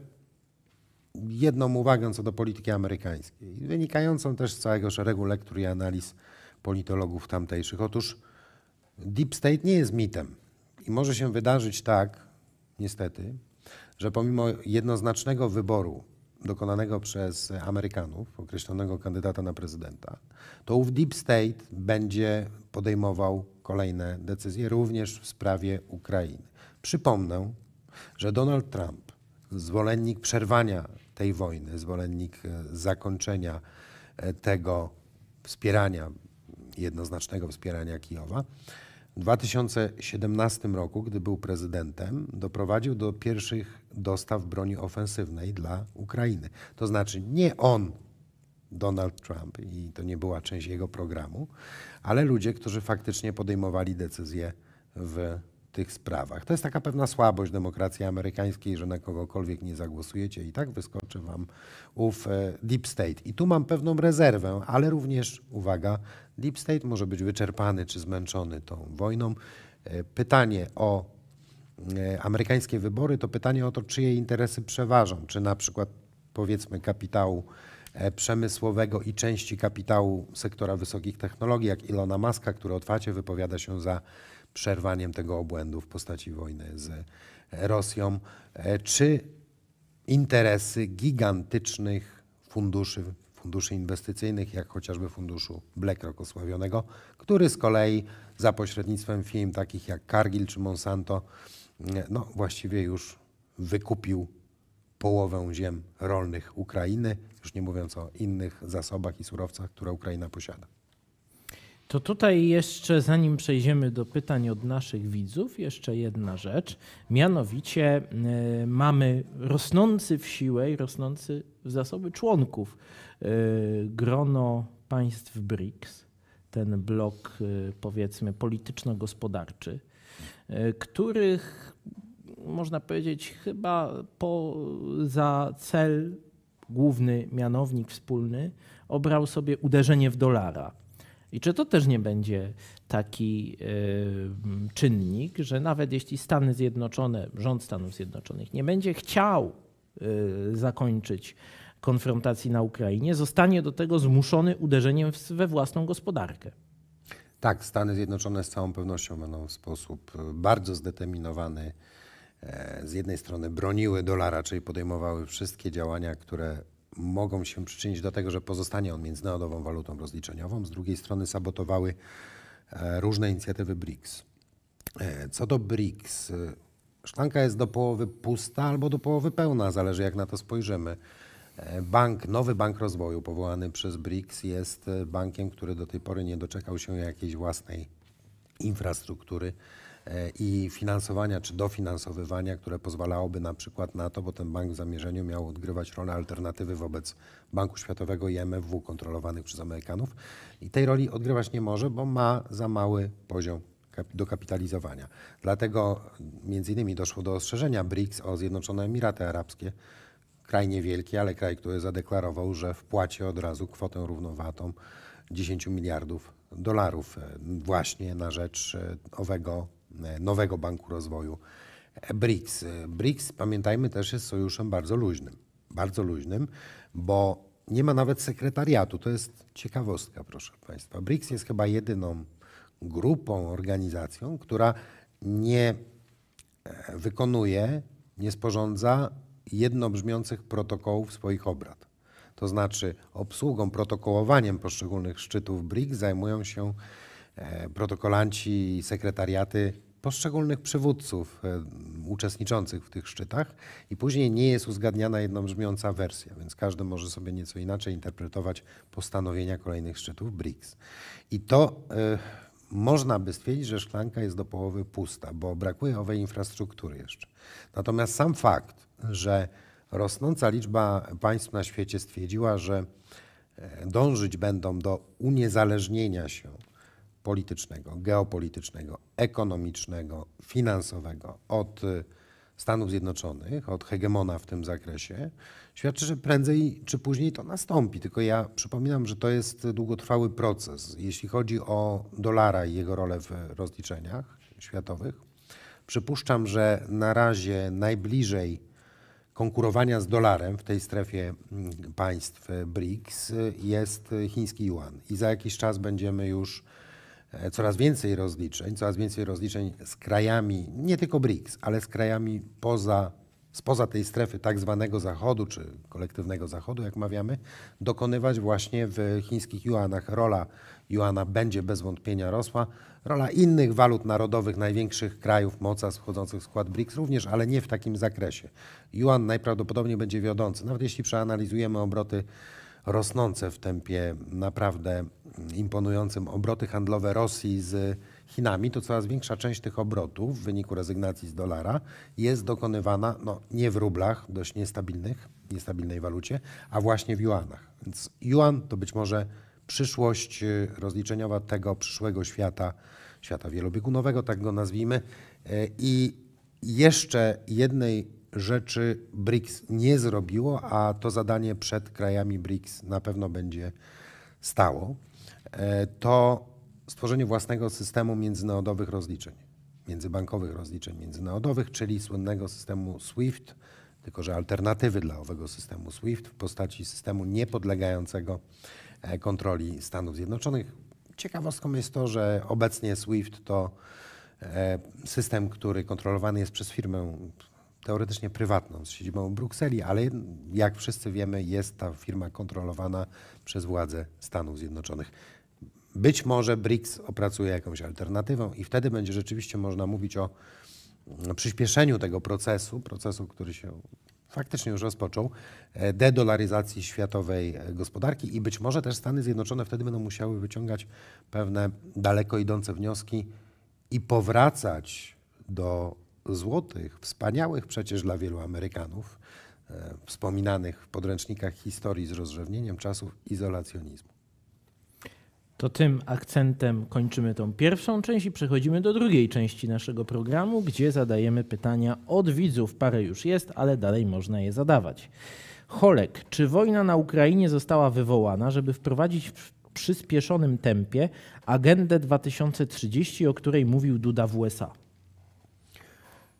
jedną uwagę co do polityki amerykańskiej, wynikającą też z całego szeregu lektur i analiz politologów tamtejszych. Otóż deep state nie jest mitem i może się wydarzyć tak, niestety, że pomimo jednoznacznego wyboru dokonanego przez Amerykanów, określonego kandydata na prezydenta, to ów deep state będzie podejmował kolejne decyzje również w sprawie Ukrainy. Przypomnę, że Donald Trump, zwolennik przerwania tej wojny, zwolennik e, zakończenia e, tego wspierania, jednoznacznego wspierania Kijowa, w 2017 roku, gdy był prezydentem, doprowadził do pierwszych dostaw broni ofensywnej dla Ukrainy. To znaczy nie on, Donald Trump, i to nie była część jego programu, ale ludzie, którzy faktycznie podejmowali decyzje w tych sprawach. To jest taka pewna słabość demokracji amerykańskiej, że na kogokolwiek nie zagłosujecie i tak wyskoczy wam ów e, deep state. I tu mam pewną rezerwę, ale również uwaga, deep state może być wyczerpany czy zmęczony tą wojną. E, pytanie o E, amerykańskie wybory, to pytanie o to, czyje interesy przeważą, czy na przykład powiedzmy kapitału e, przemysłowego i części kapitału sektora wysokich technologii, jak Ilona Maska, który otwarcie wypowiada się za przerwaniem tego obłędu w postaci wojny z e, Rosją, czy interesy gigantycznych funduszy, funduszy inwestycyjnych, jak chociażby funduszu BlackRock osławionego, który z kolei za pośrednictwem firm takich jak Cargill czy Monsanto no, właściwie już wykupił połowę ziem rolnych Ukrainy, już nie mówiąc o innych zasobach i surowcach, które Ukraina posiada. To tutaj jeszcze, zanim przejdziemy do pytań od naszych widzów, jeszcze jedna rzecz. Mianowicie e, mamy rosnący w siłę i rosnący w zasoby członków e, grono państw BRICS, ten blok e, powiedzmy polityczno-gospodarczy E, których można powiedzieć chyba poza cel główny mianownik wspólny obrał sobie uderzenie w dolara. I czy to też nie będzie taki e, czynnik, że nawet jeśli Stany Zjednoczone, rząd Stanów Zjednoczonych nie będzie chciał e, zakończyć konfrontacji na Ukrainie, zostanie do tego zmuszony uderzeniem we własną gospodarkę? Tak, Stany Zjednoczone z całą pewnością będą w sposób e, bardzo zdeterminowany e, z jednej strony broniły dolara, czyli podejmowały wszystkie działania, które mogą się przyczynić do tego, że pozostanie on międzynarodową walutą rozliczeniową, z drugiej strony sabotowały e, różne inicjatywy BRICS. Co do BRICS, szklanka jest do połowy pusta albo do połowy pełna, zależy jak na to spojrzymy. Bank, nowy Bank Rozwoju powołany przez BRICS jest bankiem, który do tej pory nie doczekał się jakiejś własnej infrastruktury e, i finansowania czy dofinansowywania, które pozwalałoby na przykład na to, bo ten bank w zamierzeniu miał odgrywać rolę alternatywy wobec Banku Światowego i MFW kontrolowanych przez Amerykanów i tej roli odgrywać nie może, bo ma za mały poziom dokapitalizowania. Dlatego między innymi doszło do ostrzeżenia BRICS o Zjednoczone Emiraty Arabskie, kraj niewielki, ale kraj, który zadeklarował, że wpłaci od razu kwotę równowatą 10 miliardów dolarów e, właśnie na rzecz e, owego e, nowego Banku Rozwoju BRICS. BRICS, pamiętajmy, też jest sojuszem bardzo luźnym. Bardzo luźnym, bo nie ma nawet sekretariatu. To jest ciekawostka, proszę Państwa. BRICS jest chyba jedyną grupą, organizacją, która nie wykonuje, nie sporządza jednobrzmiących protokołów swoich obrad. To znaczy obsługą, protokołowaniem poszczególnych szczytów BRIC zajmują się e, protokolanci i sekretariaty poszczególnych przywódców e, uczestniczących w tych szczytach i później nie jest uzgadniana jednobrzmiąca wersja, więc każdy może sobie nieco inaczej interpretować postanowienia kolejnych szczytów BRICS. I to y, można by stwierdzić, że szklanka jest do połowy pusta, bo brakuje owej infrastruktury jeszcze. Natomiast sam fakt, że rosnąca liczba państw na świecie stwierdziła, że e, dążyć będą do uniezależnienia się politycznego, geopolitycznego, ekonomicznego, finansowego od e, Stanów Zjednoczonych, od hegemona w tym zakresie, świadczy, że prędzej czy później to nastąpi. Tylko ja przypominam, że to jest długotrwały proces. Jeśli chodzi o dolara i jego rolę w rozliczeniach światowych, przypuszczam, że na razie najbliżej konkurowania z dolarem w tej strefie mm, państw e, BRICS e, jest chiński yuan. I za jakiś czas będziemy już e, coraz więcej rozliczeń, coraz więcej rozliczeń z krajami, nie tylko BRICS, ale z krajami poza, spoza tej strefy tak zwanego Zachodu, czy kolektywnego Zachodu, jak mawiamy, dokonywać właśnie w chińskich juanach. Rola juana będzie bez wątpienia rosła. Rola innych walut narodowych największych krajów mocarstw wchodzących w skład BRICS również, ale nie w takim zakresie. Juan najprawdopodobniej będzie wiodący, nawet jeśli przeanalizujemy obroty rosnące w tempie naprawdę imponującym obroty handlowe Rosji z Chinami, to coraz większa część tych obrotów w wyniku rezygnacji z dolara jest dokonywana no, nie w rublach, dość niestabilnych, niestabilnej walucie, a właśnie w juanach. Więc juan to być może przyszłość y, rozliczeniowa tego przyszłego świata, świata wielobiegunowego, tak go nazwijmy. E, I jeszcze jednej rzeczy BRICS nie zrobiło, a to zadanie przed krajami BRICS na pewno będzie stało, e, to stworzenie własnego systemu międzynarodowych rozliczeń, międzybankowych rozliczeń międzynarodowych, czyli słynnego systemu SWIFT, tylko że alternatywy dla owego systemu SWIFT w postaci systemu niepodlegającego E, kontroli Stanów Zjednoczonych. Ciekawostką jest to, że obecnie SWIFT to e, system, który kontrolowany jest przez firmę teoretycznie prywatną z siedzibą w Brukseli, ale jak wszyscy wiemy, jest ta firma kontrolowana przez władze Stanów Zjednoczonych. Być może BRICS opracuje jakąś alternatywę i wtedy będzie rzeczywiście można mówić o mm, przyspieszeniu tego procesu, procesu, który się faktycznie już rozpoczął, e, dedolaryzacji światowej e, gospodarki i być może też Stany Zjednoczone wtedy będą musiały wyciągać pewne daleko idące wnioski i powracać do złotych, wspaniałych przecież dla wielu Amerykanów, e, wspominanych w podręcznikach historii z rozrzewnieniem czasów izolacjonizmu. To tym akcentem kończymy tą pierwszą część i przechodzimy do drugiej części naszego programu, gdzie zadajemy pytania od widzów. Parę już jest, ale dalej można je zadawać. Holek, czy wojna na Ukrainie została wywołana, żeby wprowadzić w przyspieszonym tempie agendę 2030, o której mówił Duda w USA?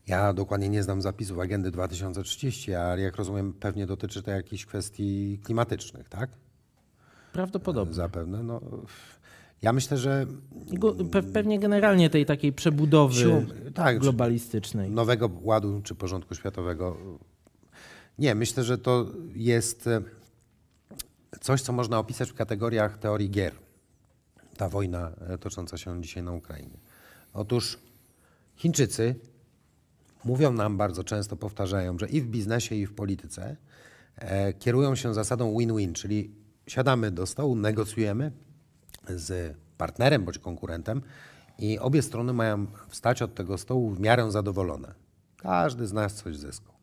Ja dokładnie nie znam zapisów agendy 2030, ale jak rozumiem, pewnie dotyczy to jakichś kwestii klimatycznych, tak? Prawdopodobnie. Zapewne. No, ja myślę, że. Pewnie generalnie tej takiej przebudowy siłą, tak, globalistycznej. Nowego ładu czy porządku światowego. Nie, myślę, że to jest e, coś, co można opisać w kategoriach teorii gier. Ta wojna e, tocząca się dzisiaj na Ukrainie. Otóż Chińczycy mówią nam bardzo często, powtarzają, że i w biznesie, i w polityce e, kierują się zasadą win-win, czyli siadamy do stołu, negocjujemy z partnerem bądź konkurentem i obie strony mają wstać od tego stołu w miarę zadowolone. Każdy z nas coś zyskał.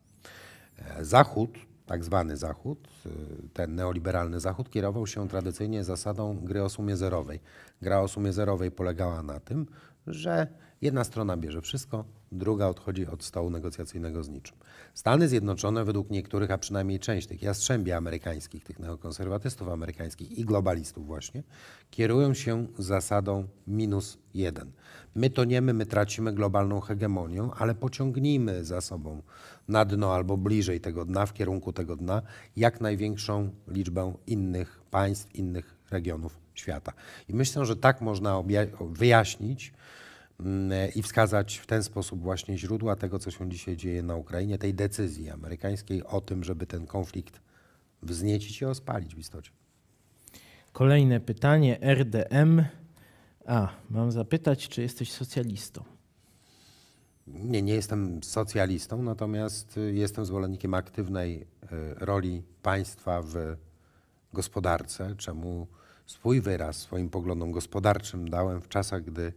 E, Zachód, tak zwany Zachód, e, ten neoliberalny Zachód, kierował się tradycyjnie zasadą gry o sumie zerowej. Gra o sumie zerowej polegała na tym, że Jedna strona bierze wszystko, druga odchodzi od stołu negocjacyjnego z niczym. Stany Zjednoczone, według niektórych, a przynajmniej część tych jastrzębia amerykańskich, tych neokonserwatystów amerykańskich i globalistów właśnie, kierują się zasadą minus jeden. My toniemy, my tracimy globalną hegemonię, ale pociągnijmy za sobą na dno albo bliżej tego dna, w kierunku tego dna, jak największą liczbę innych państw, innych regionów świata. I myślę, że tak można wyjaśnić, Mm, e, i wskazać w ten sposób właśnie źródła tego, co się dzisiaj dzieje na Ukrainie, tej decyzji amerykańskiej o tym, żeby ten konflikt wzniecić i ospalić w istocie. Kolejne pytanie RDM. A, mam zapytać, czy jesteś socjalistą? Nie, nie jestem socjalistą, natomiast y, jestem zwolennikiem aktywnej y, roli państwa w gospodarce, czemu swój wyraz swoim poglądom gospodarczym dałem w czasach, gdy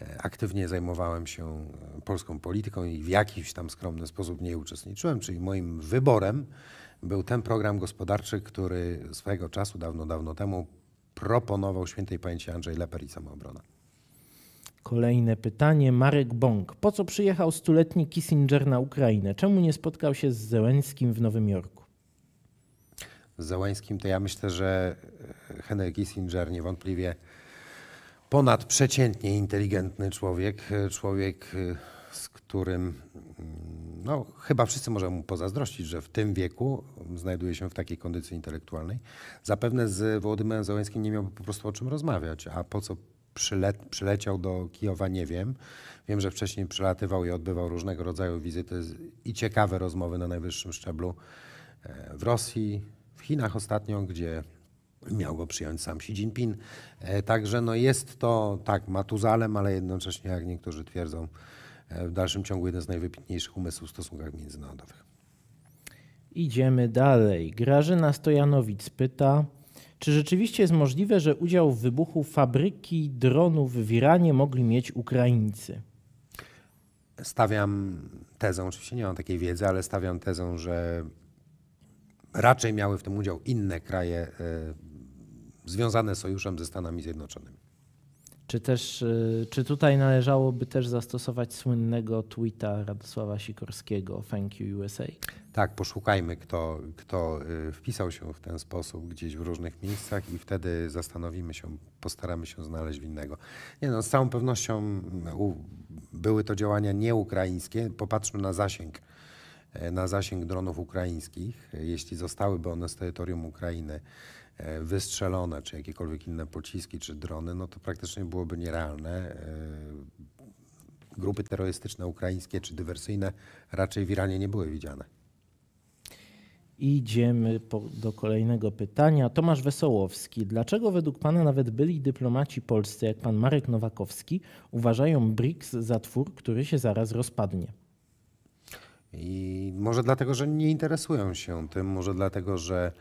E, aktywnie zajmowałem się e, polską polityką i w jakiś tam skromny sposób nie uczestniczyłem, czyli moim wyborem był ten program gospodarczy, który swojego czasu, dawno, dawno temu proponował świętej pamięci Andrzej Leper i Samoobrona. Kolejne pytanie. Marek Bąk. Po co przyjechał stuletni Kissinger na Ukrainę? Czemu nie spotkał się z Zełenskim w Nowym Jorku? Z Zełenskim to ja myślę, że e, Henry Kissinger niewątpliwie ponadprzeciętnie inteligentny człowiek, e, człowiek, e, z którym mm, no, chyba wszyscy możemy mu pozazdrościć, że w tym wieku znajduje się w takiej kondycji intelektualnej. Zapewne z Wołodymerem Załęskim nie miałby po prostu o czym rozmawiać, a po co przyle przyleciał do Kijowa nie wiem. Wiem, że wcześniej przylatywał i odbywał różnego rodzaju wizyty i ciekawe rozmowy na najwyższym szczeblu e, w Rosji, w Chinach ostatnio, gdzie miał go przyjąć sam Xi Jinping. E, także no jest to tak Matuzalem, ale jednocześnie, jak niektórzy twierdzą, e, w dalszym ciągu jeden z najwybitniejszych umysłów w stosunkach międzynarodowych. Idziemy dalej. Grażyna Stojanowic pyta, czy rzeczywiście jest możliwe, że udział w wybuchu fabryki dronów w Iranie mogli mieć Ukraińcy? Stawiam tezę, oczywiście nie mam takiej wiedzy, ale stawiam tezę, że raczej miały w tym udział inne kraje e, związane sojuszem ze Stanami Zjednoczonymi. Czy też, e, czy tutaj należałoby też zastosować słynnego tweeta Radosława Sikorskiego Thank you USA? Tak, poszukajmy kto, kto e, wpisał się w ten sposób gdzieś w różnych miejscach i wtedy zastanowimy się, postaramy się znaleźć winnego. Nie no, z całą pewnością mm, były to działania nieukraińskie. Popatrzmy na zasięg e, na zasięg dronów ukraińskich, jeśli zostałyby one z terytorium Ukrainy E, wystrzelone, czy jakiekolwiek inne pociski, czy drony, no to praktycznie byłoby nierealne. E, grupy terrorystyczne ukraińskie czy dywersyjne raczej w Iranie nie były widziane. Idziemy po, do kolejnego pytania. Tomasz Wesołowski. Dlaczego według Pana nawet byli dyplomaci polscy, jak Pan Marek Nowakowski, uważają BRICS za twór, który się zaraz rozpadnie? I może dlatego, że nie interesują się tym, może dlatego, że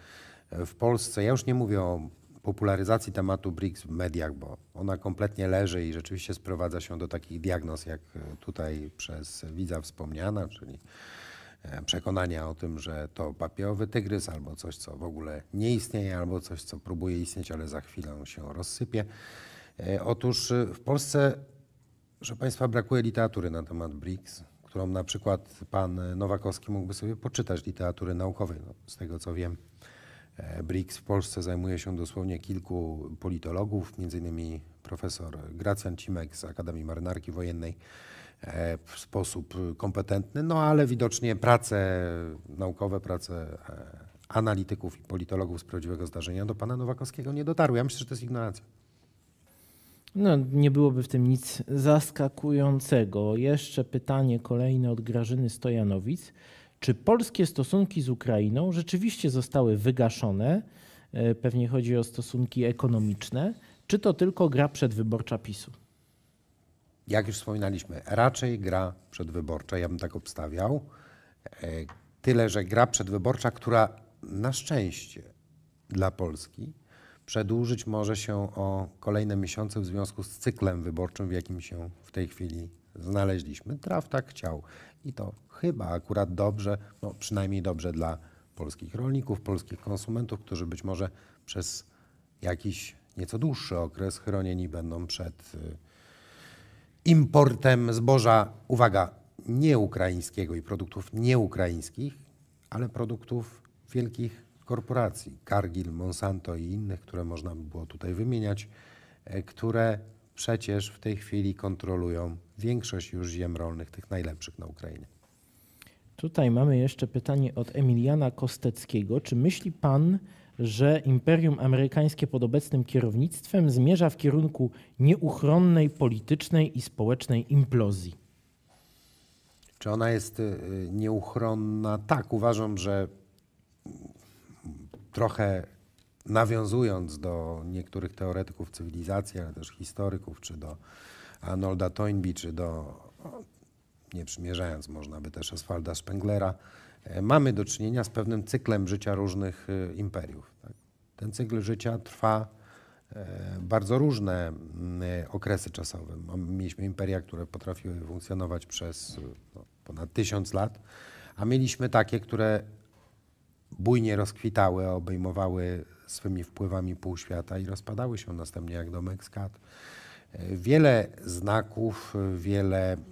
w Polsce, ja już nie mówię o popularyzacji tematu BRICS w mediach, bo ona kompletnie leży i rzeczywiście sprowadza się do takich diagnoz, jak e, tutaj przez widza wspomniana, czyli e, przekonania o tym, że to papierowy tygrys albo coś, co w ogóle nie istnieje, albo coś, co próbuje istnieć, ale za chwilę się rozsypie. E, otóż w Polsce, proszę Państwa, brakuje literatury na temat BRICS, którą na przykład pan Nowakowski mógłby sobie poczytać literatury naukowej, no, z tego co wiem. E, BRICS w Polsce zajmuje się dosłownie kilku politologów, m.in. profesor Gracjan Cimek z Akademii Marynarki Wojennej e, w sposób kompetentny, no ale widocznie prace naukowe, prace e, analityków i politologów z prawdziwego zdarzenia do pana Nowakowskiego nie dotarły. Ja myślę, że to jest ignorancja. No, nie byłoby w tym nic zaskakującego. Jeszcze pytanie kolejne od Grażyny Stojanowic. Czy polskie stosunki z Ukrainą rzeczywiście zostały wygaszone? E, pewnie chodzi o stosunki ekonomiczne. Czy to tylko gra przedwyborcza PiSu? Jak już wspominaliśmy, raczej gra przedwyborcza, ja bym tak obstawiał. E, tyle, że gra przedwyborcza, która na szczęście dla Polski przedłużyć może się o kolejne miesiące w związku z cyklem wyborczym, w jakim się w tej chwili znaleźliśmy. Traf tak chciał i to chyba akurat dobrze, no przynajmniej dobrze dla polskich rolników, polskich konsumentów, którzy być może przez jakiś nieco dłuższy okres chronieni będą przed y, importem zboża, uwaga, nie ukraińskiego i produktów nieukraińskich, ale produktów wielkich korporacji, Cargill, Monsanto i innych, które można by było tutaj wymieniać, e, które przecież w tej chwili kontrolują większość już ziem rolnych, tych najlepszych na Ukrainie. Tutaj mamy jeszcze pytanie od Emiliana Kosteckiego. Czy myśli pan, że imperium amerykańskie pod obecnym kierownictwem zmierza w kierunku nieuchronnej politycznej i społecznej implozji? Czy ona jest y, y, nieuchronna? Tak, uważam, że trochę nawiązując do niektórych teoretyków cywilizacji, ale też historyków, czy do Arnolda Toynbee, czy do, nie przymierzając, można by też Oswalda Spenglera, e, mamy do czynienia z pewnym cyklem życia różnych e, imperiów. Tak? Ten cykl życia trwa e, bardzo różne okresy czasowe. Mieliśmy imperia, które potrafiły funkcjonować przez no, ponad tysiąc lat, a mieliśmy takie, które bujnie rozkwitały, obejmowały swymi wpływami półświata i rozpadały się następnie jak domek z Wiele znaków, wiele mm,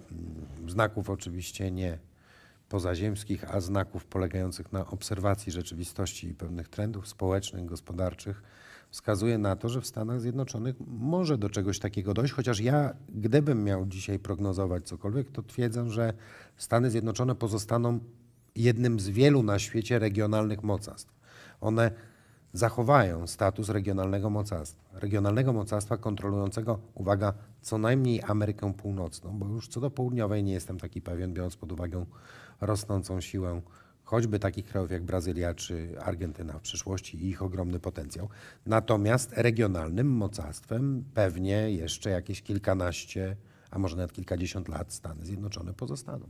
znaków oczywiście nie pozaziemskich, a znaków polegających na obserwacji rzeczywistości i pewnych trendów społecznych, gospodarczych, wskazuje na to, że w Stanach Zjednoczonych może do czegoś takiego dojść, chociaż ja, gdybym miał dzisiaj prognozować cokolwiek, to twierdzę, że Stany Zjednoczone pozostaną jednym z wielu na świecie regionalnych mocarstw. One zachowają status regionalnego mocarstwa, regionalnego mocarstwa kontrolującego, uwaga, co najmniej Amerykę Północną, bo już co do południowej nie jestem taki pewien, biorąc pod uwagę rosnącą siłę choćby takich krajów jak Brazylia czy Argentyna w przyszłości i ich ogromny potencjał. Natomiast regionalnym mocarstwem pewnie jeszcze jakieś kilkanaście, a może nawet kilkadziesiąt lat Stany Zjednoczone pozostaną.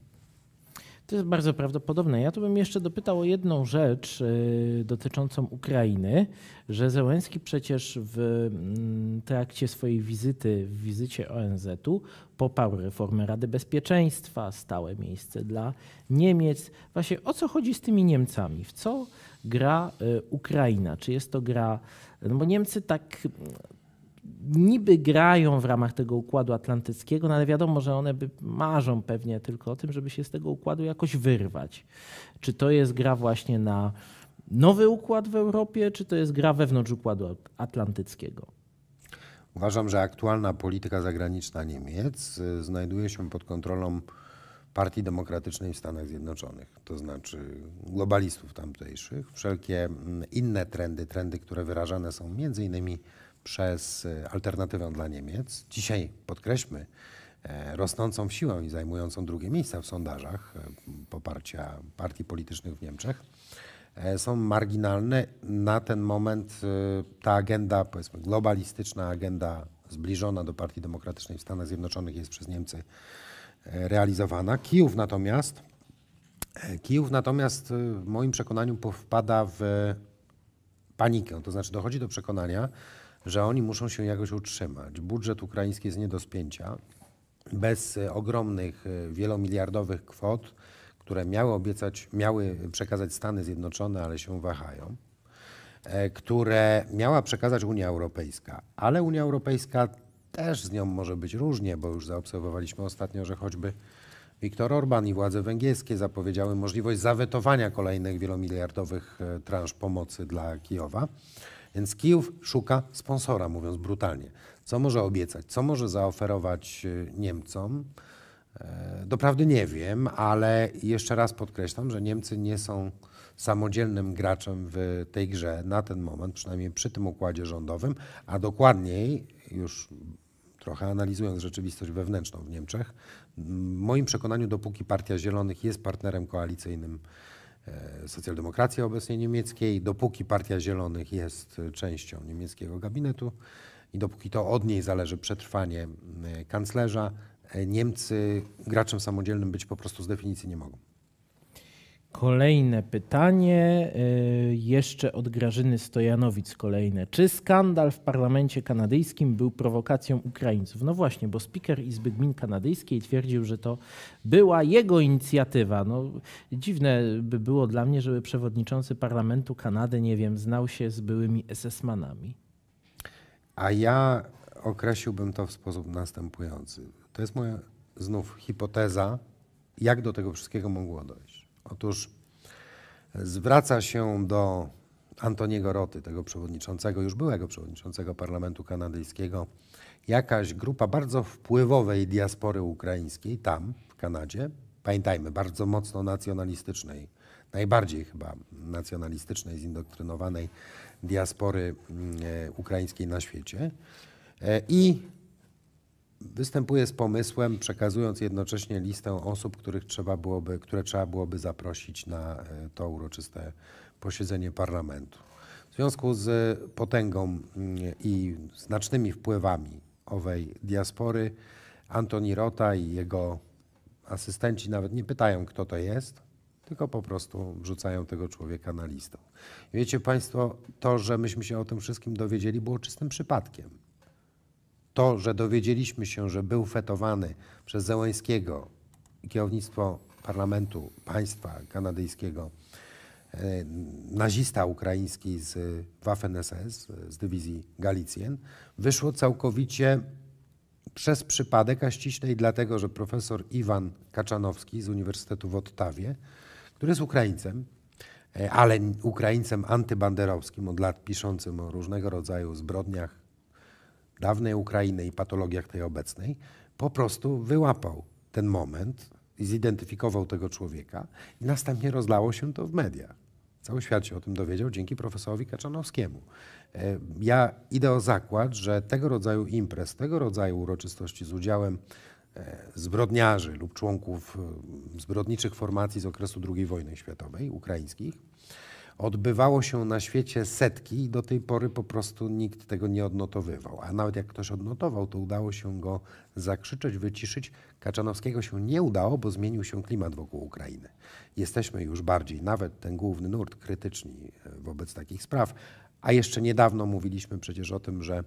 To jest bardzo prawdopodobne. Ja tu bym jeszcze dopytał o jedną rzecz y, dotyczącą Ukrainy, że Zełenski przecież w mm, trakcie swojej wizyty, w wizycie ONZ-u, poparł reformę Rady Bezpieczeństwa, stałe miejsce dla Niemiec. Właśnie o co chodzi z tymi Niemcami? W co gra y, Ukraina? Czy jest to gra. No bo Niemcy tak niby grają w ramach tego układu atlantyckiego, no ale wiadomo, że one by marzą pewnie tylko o tym, żeby się z tego układu jakoś wyrwać. Czy to jest gra właśnie na nowy układ w Europie, czy to jest gra wewnątrz układu atlantyckiego? Uważam, że aktualna polityka zagraniczna Niemiec y, znajduje się pod kontrolą Partii Demokratycznej w Stanach Zjednoczonych, to znaczy globalistów tamtejszych. Wszelkie mm, inne trendy, trendy, które wyrażane są między innymi przez y, alternatywę dla Niemiec. Dzisiaj podkreślmy e, rosnącą siłę i zajmującą drugie miejsce w sondażach e, poparcia partii politycznych w Niemczech e, są marginalne. Na ten moment y, ta agenda, powiedzmy, globalistyczna agenda zbliżona do Partii Demokratycznej w Stanach Zjednoczonych jest przez Niemcy realizowana. Kijów natomiast, Kijów natomiast y, w moim przekonaniu wpada w panikę, to znaczy dochodzi do przekonania, że oni muszą się jakoś utrzymać. Budżet ukraiński jest nie do spięcia. Bez e, ogromnych, e, wielomiliardowych kwot, które miały obiecać, miały przekazać Stany Zjednoczone, ale się wahają, e, które miała przekazać Unia Europejska, ale Unia Europejska też z nią może być różnie, bo już zaobserwowaliśmy ostatnio, że choćby Viktor Orban i władze węgierskie zapowiedziały możliwość zawetowania kolejnych wielomiliardowych transz pomocy dla Kijowa. Więc Kijów szuka sponsora, mówiąc brutalnie. Co może obiecać, co może zaoferować e, Niemcom? E, doprawdy nie wiem, ale jeszcze raz podkreślam, że Niemcy nie są samodzielnym graczem w tej grze na ten moment, przynajmniej przy tym układzie rządowym, a dokładniej już trochę analizując rzeczywistość wewnętrzną w Niemczech, w moim przekonaniu, dopóki Partia Zielonych jest partnerem koalicyjnym E, socjaldemokracji obecnie niemieckiej, dopóki Partia Zielonych jest e, częścią niemieckiego gabinetu i dopóki to od niej zależy przetrwanie e, kanclerza, Niemcy graczem samodzielnym być po prostu z definicji nie mogą. Kolejne pytanie, y, jeszcze od Grażyny Stojanowic kolejne. Czy skandal w parlamencie kanadyjskim był prowokacją Ukraińców? No właśnie, bo speaker Izby Gmin Kanadyjskiej twierdził, że to była jego inicjatywa. No, dziwne by było dla mnie, żeby przewodniczący parlamentu Kanady, nie wiem, znał się z byłymi SS-manami. A ja określiłbym to w sposób następujący. To jest moja znów hipoteza, jak do tego wszystkiego mogło dojść Otóż zwraca się do Antoniego Roty, tego przewodniczącego, już byłego przewodniczącego Parlamentu Kanadyjskiego, jakaś grupa bardzo wpływowej diaspory ukraińskiej tam, w Kanadzie, pamiętajmy, bardzo mocno nacjonalistycznej, najbardziej chyba nacjonalistycznej, zindoktrynowanej diaspory mm, e, ukraińskiej na świecie. E, I występuje z pomysłem, przekazując jednocześnie listę osób, których trzeba byłoby, które trzeba byłoby zaprosić na e, to uroczyste posiedzenie parlamentu. W związku z potęgą mm, i znacznymi wpływami owej diaspory, Antoni Rota i jego asystenci nawet nie pytają, kto to jest, tylko po prostu wrzucają tego człowieka na listę. Wiecie Państwo, to, że myśmy się o tym wszystkim dowiedzieli, było czystym przypadkiem to, że dowiedzieliśmy się, że był fetowany przez Zełańskiego kierownictwo parlamentu państwa kanadyjskiego, e, nazista ukraiński z Waffen-SS, z dywizji Galicjen, wyszło całkowicie przez przypadek, a ściślej dlatego, że profesor Iwan Kaczanowski z Uniwersytetu w Ottawie, który jest Ukraińcem, e, ale Ukraińcem antybanderowskim od lat piszącym o różnego rodzaju zbrodniach dawnej Ukrainy i patologiach tej obecnej, po prostu wyłapał ten moment i zidentyfikował tego człowieka i następnie rozlało się to w media. Cały świat się o tym dowiedział dzięki profesorowi Kaczanowskiemu. E, ja idę o zakład, że tego rodzaju imprez, tego rodzaju uroczystości z udziałem e, zbrodniarzy lub członków e, zbrodniczych formacji z okresu II wojny światowej, ukraińskich, odbywało się na świecie setki i do tej pory po prostu nikt tego nie odnotowywał. A nawet jak ktoś odnotował, to udało się go zakrzyczeć, wyciszyć. Kaczanowskiego się nie udało, bo zmienił się klimat wokół Ukrainy. Jesteśmy już bardziej, nawet ten główny nurt, krytyczni e, wobec takich spraw. A jeszcze niedawno mówiliśmy przecież o tym, że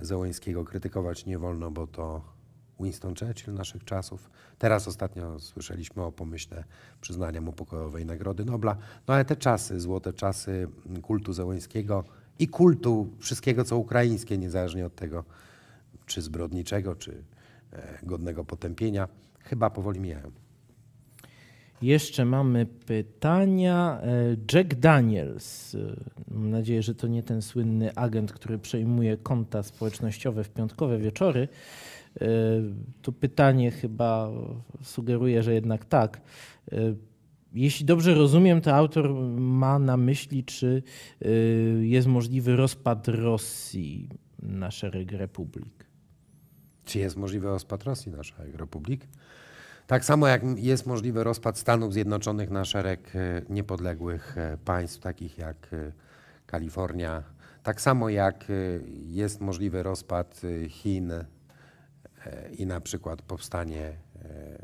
Zełęńskiego krytykować nie wolno, bo to Winston Churchill naszych czasów. Teraz ostatnio słyszeliśmy o pomyśle przyznania mu pokojowej Nagrody Nobla. No ale te czasy, złote czasy kultu Zełońskiego i kultu wszystkiego, co ukraińskie, niezależnie od tego, czy zbrodniczego, czy e, godnego potępienia, chyba powoli mijają. Jeszcze mamy pytania. E, Jack Daniels, e, mam nadzieję, że to nie ten słynny agent, który przejmuje konta społecznościowe w piątkowe wieczory, Y, to pytanie chyba sugeruje, że jednak tak. Y, jeśli dobrze rozumiem, to autor ma na myśli, czy y, jest możliwy rozpad Rosji na szereg republik. Czy jest możliwy rozpad Rosji na szereg republik? Tak samo jak jest możliwy rozpad Stanów Zjednoczonych na szereg niepodległych państw, takich jak Kalifornia, tak samo jak jest możliwy rozpad Chin, E, i na przykład powstanie, e,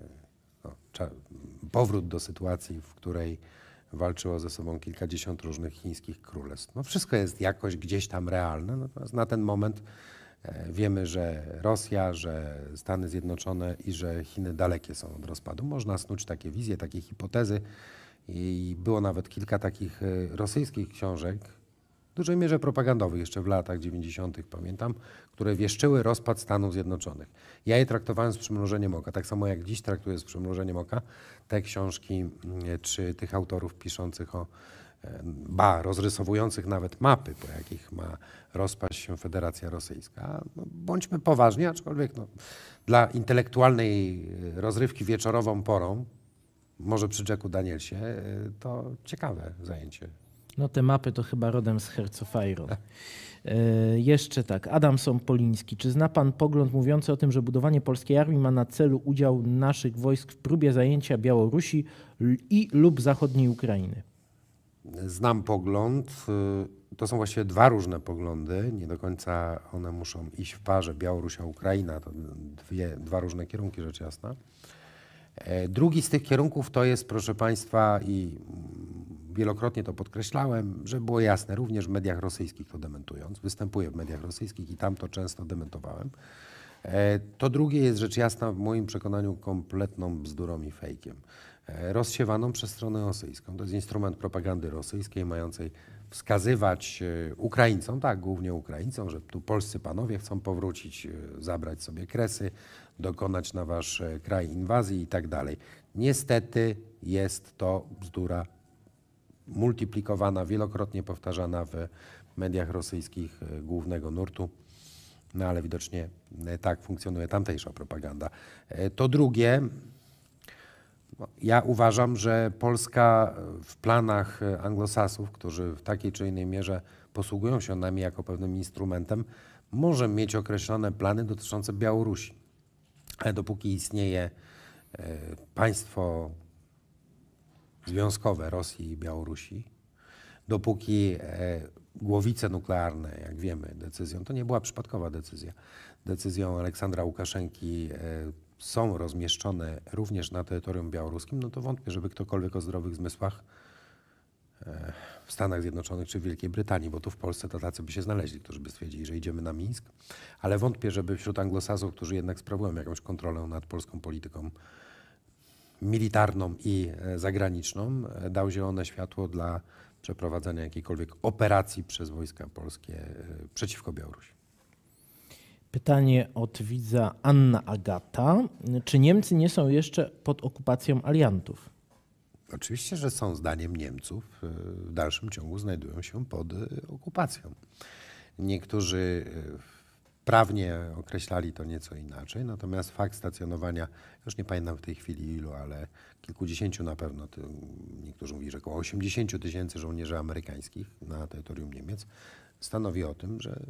no, powrót do sytuacji, w której walczyło ze sobą kilkadziesiąt różnych chińskich królestw. No wszystko jest jakoś gdzieś tam realne, natomiast na ten moment e, wiemy, że Rosja, że Stany Zjednoczone i że Chiny dalekie są od rozpadu. Można snuć takie wizje, takie hipotezy i było nawet kilka takich rosyjskich książek, w dużej mierze propagandowych jeszcze w latach 90., pamiętam, które wieszczyły rozpad Stanów Zjednoczonych. Ja je traktowałem z przymrożeniem oka, tak samo jak dziś traktuję z przymrożeniem oka te książki mm, e, czy tych autorów piszących o e, ba, rozrysowujących nawet mapy, po jakich ma rozpaść się Federacja Rosyjska. No, bądźmy poważni, aczkolwiek no, dla intelektualnej e, rozrywki wieczorową porą, może przy Jacku Danielsie, to ciekawe zajęcie no te mapy to chyba rodem z Hercofajron. [laughs] E, jeszcze tak, Adamson Poliński. Czy zna pan pogląd mówiący o tym, że budowanie polskiej armii ma na celu udział naszych wojsk w próbie zajęcia Białorusi i lub zachodniej Ukrainy? Znam pogląd. Y, to są właściwie dwa różne poglądy. Nie do końca one muszą iść w parze. Białoruś a Ukraina to dwie, dwa różne kierunki, rzecz jasna. E, drugi z tych kierunków to jest, proszę Państwa, i wielokrotnie to podkreślałem, że było jasne, również w mediach rosyjskich to dementując, występuję w mediach rosyjskich i tam to często dementowałem. E, to drugie jest rzecz jasna w moim przekonaniu kompletną bzdurą i fejkiem. E, rozsiewaną przez stronę rosyjską. To jest instrument propagandy rosyjskiej mającej wskazywać e, Ukraińcom, tak, głównie Ukraińcom, że tu polscy panowie chcą powrócić, zabrać sobie kresy, dokonać na wasz kraj inwazji i tak dalej. Niestety jest to bzdura multiplikowana, wielokrotnie powtarzana w mediach rosyjskich e, głównego nurtu. No ale widocznie e, tak funkcjonuje tamtejsza propaganda. E, to drugie, no, ja uważam, że Polska w planach anglosasów, którzy w takiej czy innej mierze posługują się nami jako pewnym instrumentem, może mieć określone plany dotyczące Białorusi. Ale dopóki istnieje państwo związkowe Rosji i Białorusi, dopóki e, głowice nuklearne, jak wiemy, decyzją, to nie była przypadkowa decyzja, decyzją Aleksandra Łukaszenki e, są rozmieszczone również na terytorium białoruskim, no to wątpię, żeby ktokolwiek o zdrowych zmysłach e, w Stanach Zjednoczonych czy w Wielkiej Brytanii, bo tu w Polsce to tacy by się znaleźli, którzy by stwierdzili, że idziemy na Mińsk, ale wątpię, żeby wśród anglosasów, którzy jednak sprawują jakąś kontrolę nad polską polityką militarną i e, zagraniczną, e, dał zielone światło dla przeprowadzenia jakiejkolwiek operacji przez wojska polskie e, przeciwko Białorusi. Pytanie od widza Anna Agata. Czy Niemcy nie są jeszcze pod okupacją aliantów? Oczywiście, że są. Zdaniem Niemców w dalszym ciągu znajdują się pod okupacją. Niektórzy w Prawnie określali to nieco inaczej, natomiast fakt stacjonowania, już nie pamiętam w tej chwili ilu, ale kilkudziesięciu na pewno, niektórzy mówili, że około 80 tysięcy żołnierzy amerykańskich na terytorium Niemiec, stanowi o tym, że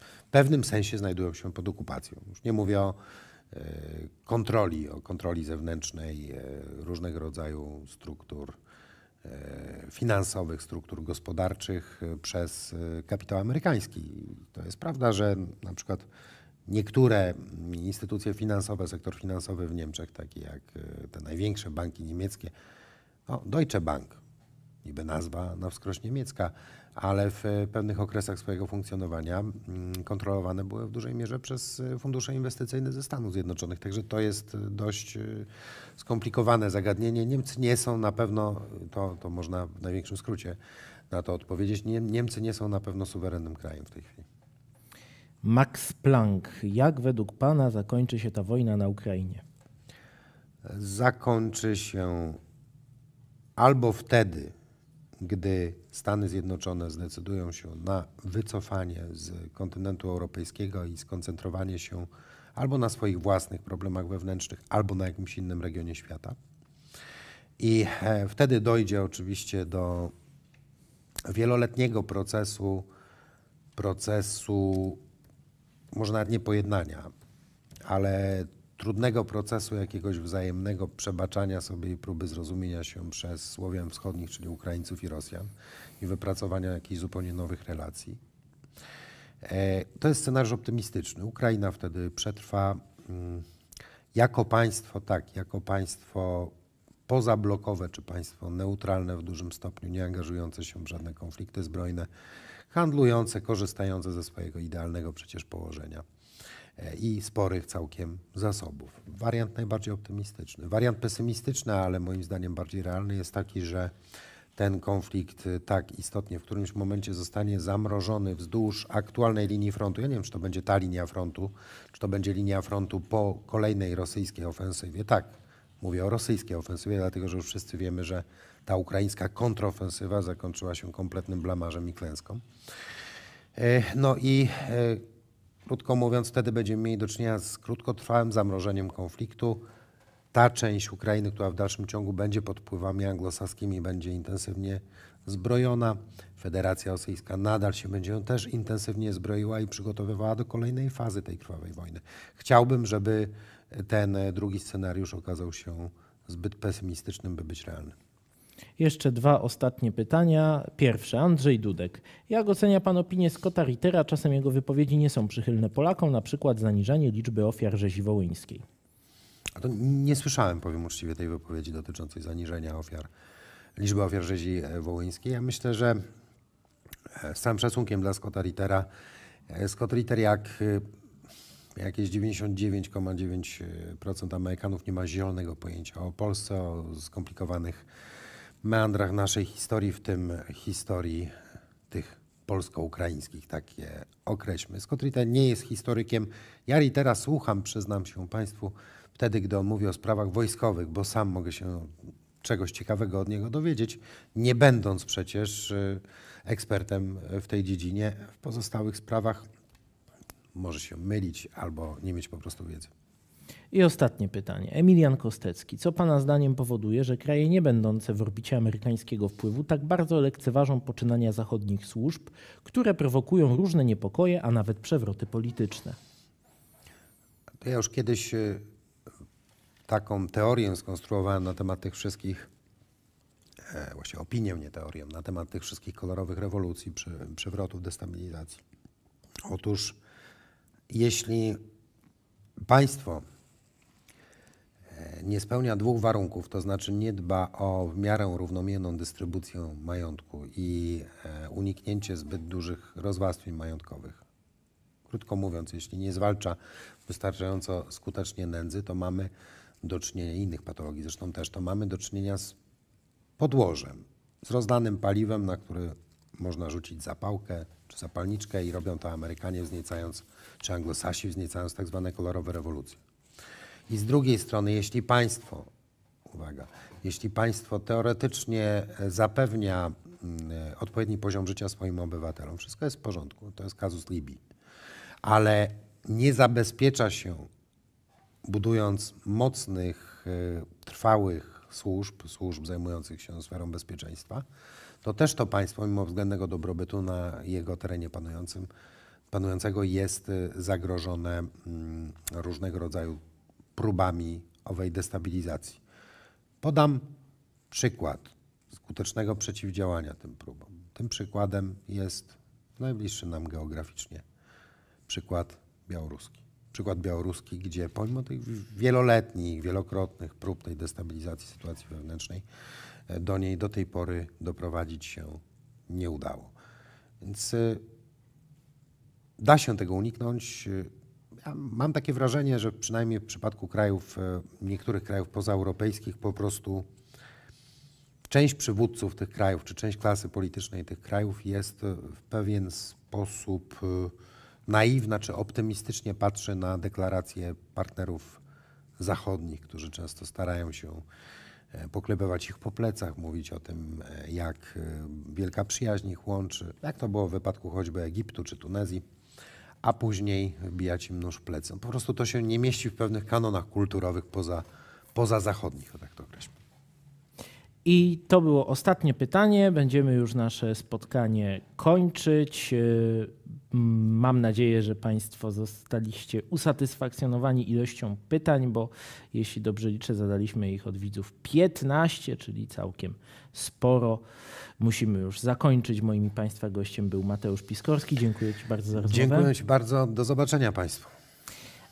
w pewnym sensie znajdują się pod okupacją. Już nie mówię o e, kontroli, o kontroli zewnętrznej e, różnego rodzaju struktur E, finansowych, struktur gospodarczych e, przez e, kapitał amerykański. To jest prawda, że na przykład niektóre instytucje finansowe, sektor finansowy w Niemczech, takie jak te największe banki niemieckie, no Deutsche Bank, niby nazwa na wskroś niemiecka, ale w e, pewnych okresach swojego funkcjonowania mm, kontrolowane były w dużej mierze przez e, fundusze inwestycyjne ze Stanów Zjednoczonych. Także to jest e, dość skomplikowane zagadnienie. Niemcy nie są na pewno, to, to można w największym skrócie na to odpowiedzieć, nie, Niemcy nie są na pewno suwerennym krajem w tej chwili. Max Planck, jak według Pana zakończy się ta wojna na Ukrainie? Zakończy się albo wtedy, gdy Stany Zjednoczone zdecydują się na wycofanie z kontynentu europejskiego i skoncentrowanie się albo na swoich własnych problemach wewnętrznych, albo na jakimś innym regionie świata. I e, wtedy dojdzie oczywiście do wieloletniego procesu, procesu może nawet nie pojednania, ale trudnego procesu jakiegoś wzajemnego przebaczania sobie i próby zrozumienia się przez Słowian Wschodnich, czyli Ukraińców i Rosjan i wypracowania jakichś zupełnie nowych relacji. E, to jest scenariusz optymistyczny. Ukraina wtedy przetrwa mm, jako państwo, tak, jako państwo pozablokowe czy państwo neutralne w dużym stopniu, nie angażujące się w żadne konflikty zbrojne, handlujące, korzystające ze swojego idealnego przecież położenia i sporych całkiem zasobów. Wariant najbardziej optymistyczny. Wariant pesymistyczny, ale moim zdaniem bardziej realny jest taki, że ten konflikt y, tak istotnie w którymś momencie zostanie zamrożony wzdłuż aktualnej linii frontu. Ja nie wiem, czy to będzie ta linia frontu, czy to będzie linia frontu po kolejnej rosyjskiej ofensywie. Tak, mówię o rosyjskiej ofensywie, dlatego że już wszyscy wiemy, że ta ukraińska kontrofensywa zakończyła się kompletnym blamarzem i klęską. E, no i e, Krótko mówiąc, wtedy będziemy mieli do czynienia z krótkotrwałym zamrożeniem konfliktu. Ta część Ukrainy, która w dalszym ciągu będzie pod wpływami anglosaskimi, będzie intensywnie zbrojona. Federacja Rosyjska nadal się będzie też intensywnie zbroiła i przygotowywała do kolejnej fazy tej krwawej wojny. Chciałbym, żeby ten drugi scenariusz okazał się zbyt pesymistycznym, by być realnym. Jeszcze dwa ostatnie pytania. Pierwsze, Andrzej Dudek. Jak ocenia pan opinię Scotta Rittera? Czasem jego wypowiedzi nie są przychylne Polakom, na przykład zaniżanie liczby ofiar rzezi wołyńskiej. to nie słyszałem, powiem uczciwie, tej wypowiedzi dotyczącej zaniżenia ofiar, liczby ofiar rzezi e, wołyńskiej. Ja myślę, że e, z całym szacunkiem dla Scotta Rittera, e, Scott Ritter jak jakieś 99,9% Amerykanów nie ma zielonego pojęcia o Polsce, o skomplikowanych meandrach naszej historii, w tym historii tych polsko-ukraińskich, takie określmy. Scott Ritter nie jest historykiem. Ja teraz słucham, przyznam się Państwu, wtedy, gdy on mówi o sprawach wojskowych, bo sam mogę się czegoś ciekawego od niego dowiedzieć, nie będąc przecież y, ekspertem w tej dziedzinie. W pozostałych sprawach może się mylić albo nie mieć po prostu wiedzy. I ostatnie pytanie. Emilian Kostecki. Co Pana zdaniem powoduje, że kraje nie będące w orbicie amerykańskiego wpływu tak bardzo lekceważą poczynania zachodnich służb, które prowokują różne niepokoje, a nawet przewroty polityczne? To ja już kiedyś e, taką teorię skonstruowałem na temat tych wszystkich, e, właśnie opinię, nie teorię, na temat tych wszystkich kolorowych rewolucji, przewrotów, destabilizacji. Otóż jeśli państwo nie spełnia dwóch warunków, to znaczy nie dba o w miarę równomierną dystrybucję majątku i e, uniknięcie zbyt dużych rozwarstwień majątkowych. Krótko mówiąc, jeśli nie zwalcza wystarczająco skutecznie nędzy, to mamy do czynienia innych patologii, zresztą też to mamy do czynienia z podłożem, z rozdanym paliwem, na który można rzucić zapałkę czy zapalniczkę i robią to Amerykanie wzniecając, czy Anglosasi wzniecając tak zwane kolorowe rewolucje. I z drugiej strony, jeśli państwo, uwaga, jeśli państwo teoretycznie e, zapewnia mm, e, odpowiedni poziom życia swoim obywatelom, wszystko jest w porządku, to jest kazus Libii, ale nie zabezpiecza się, budując mocnych, e, trwałych służb, służb zajmujących się sferą bezpieczeństwa, to też to państwo, mimo względnego dobrobytu na jego terenie panującym, panującego jest zagrożone mm, różnego rodzaju próbami owej destabilizacji. Podam przykład skutecznego przeciwdziałania tym próbom. Tym przykładem jest najbliższy nam geograficznie przykład białoruski. Przykład białoruski, gdzie pomimo tych wieloletnich, wielokrotnych prób tej destabilizacji sytuacji wewnętrznej, e, do niej do tej pory doprowadzić się nie udało. Więc e, da się tego uniknąć. E, ja mam takie wrażenie, że przynajmniej w przypadku krajów, e, niektórych krajów pozaeuropejskich po prostu część przywódców tych krajów, czy część klasy politycznej tych krajów jest e, w pewien sposób e, naiwna, czy optymistycznie patrzy na deklaracje partnerów zachodnich, którzy często starają się poklepywać ich po plecach, mówić o tym, jak wielka przyjaźń ich łączy, jak to było w wypadku choćby Egiptu czy Tunezji a później wbijać im nóż plecą. Po prostu to się nie mieści w pewnych kanonach kulturowych poza, poza zachodnich, tak to określmy. I to było ostatnie pytanie. Będziemy już nasze spotkanie kończyć. Y, Mam nadzieję, że Państwo zostaliście usatysfakcjonowani ilością pytań, bo jeśli dobrze liczę, zadaliśmy ich od widzów 15, czyli całkiem sporo. Musimy już zakończyć. Moim i Państwa gościem był Mateusz Piskorski. Dziękuję Ci bardzo za rozmowę. Dziękuję Ci bardzo. Do zobaczenia Państwu.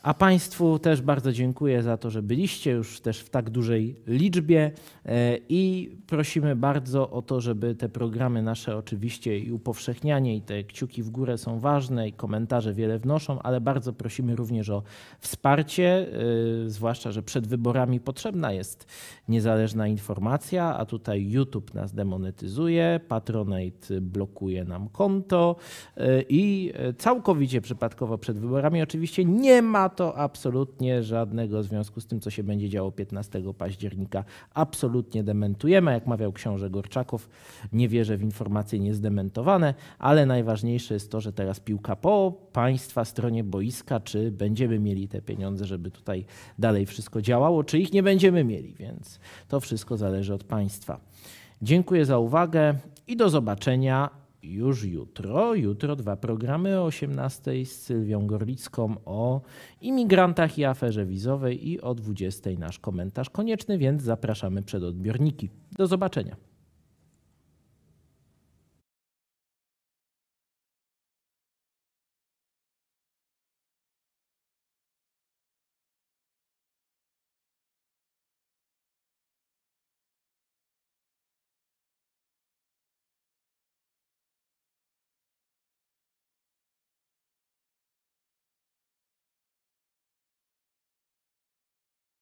A Państwu też bardzo dziękuję za to, że byliście już też w tak dużej liczbie e, i prosimy bardzo o to, żeby te programy nasze oczywiście i upowszechnianie i te kciuki w górę są ważne i komentarze wiele wnoszą, ale bardzo prosimy również o wsparcie, e, zwłaszcza, że przed wyborami potrzebna jest niezależna informacja, a tutaj YouTube nas demonetyzuje, Patronate blokuje nam konto e, i całkowicie przypadkowo przed wyborami oczywiście nie ma to absolutnie żadnego związku z tym, co się będzie działo 15 października. Absolutnie dementujemy. Jak mawiał książę Gorczakow, nie wierzę w informacje niezdementowane, ale najważniejsze jest to, że teraz piłka po państwa stronie boiska, czy będziemy mieli te pieniądze, żeby tutaj dalej wszystko działało, czy ich nie będziemy mieli, więc to wszystko zależy od państwa. Dziękuję za uwagę i do zobaczenia już jutro. Jutro dwa programy o 18 z Sylwią Gorlicką o imigrantach i aferze wizowej i o 20 nasz komentarz konieczny, więc zapraszamy przed odbiorniki. Do zobaczenia.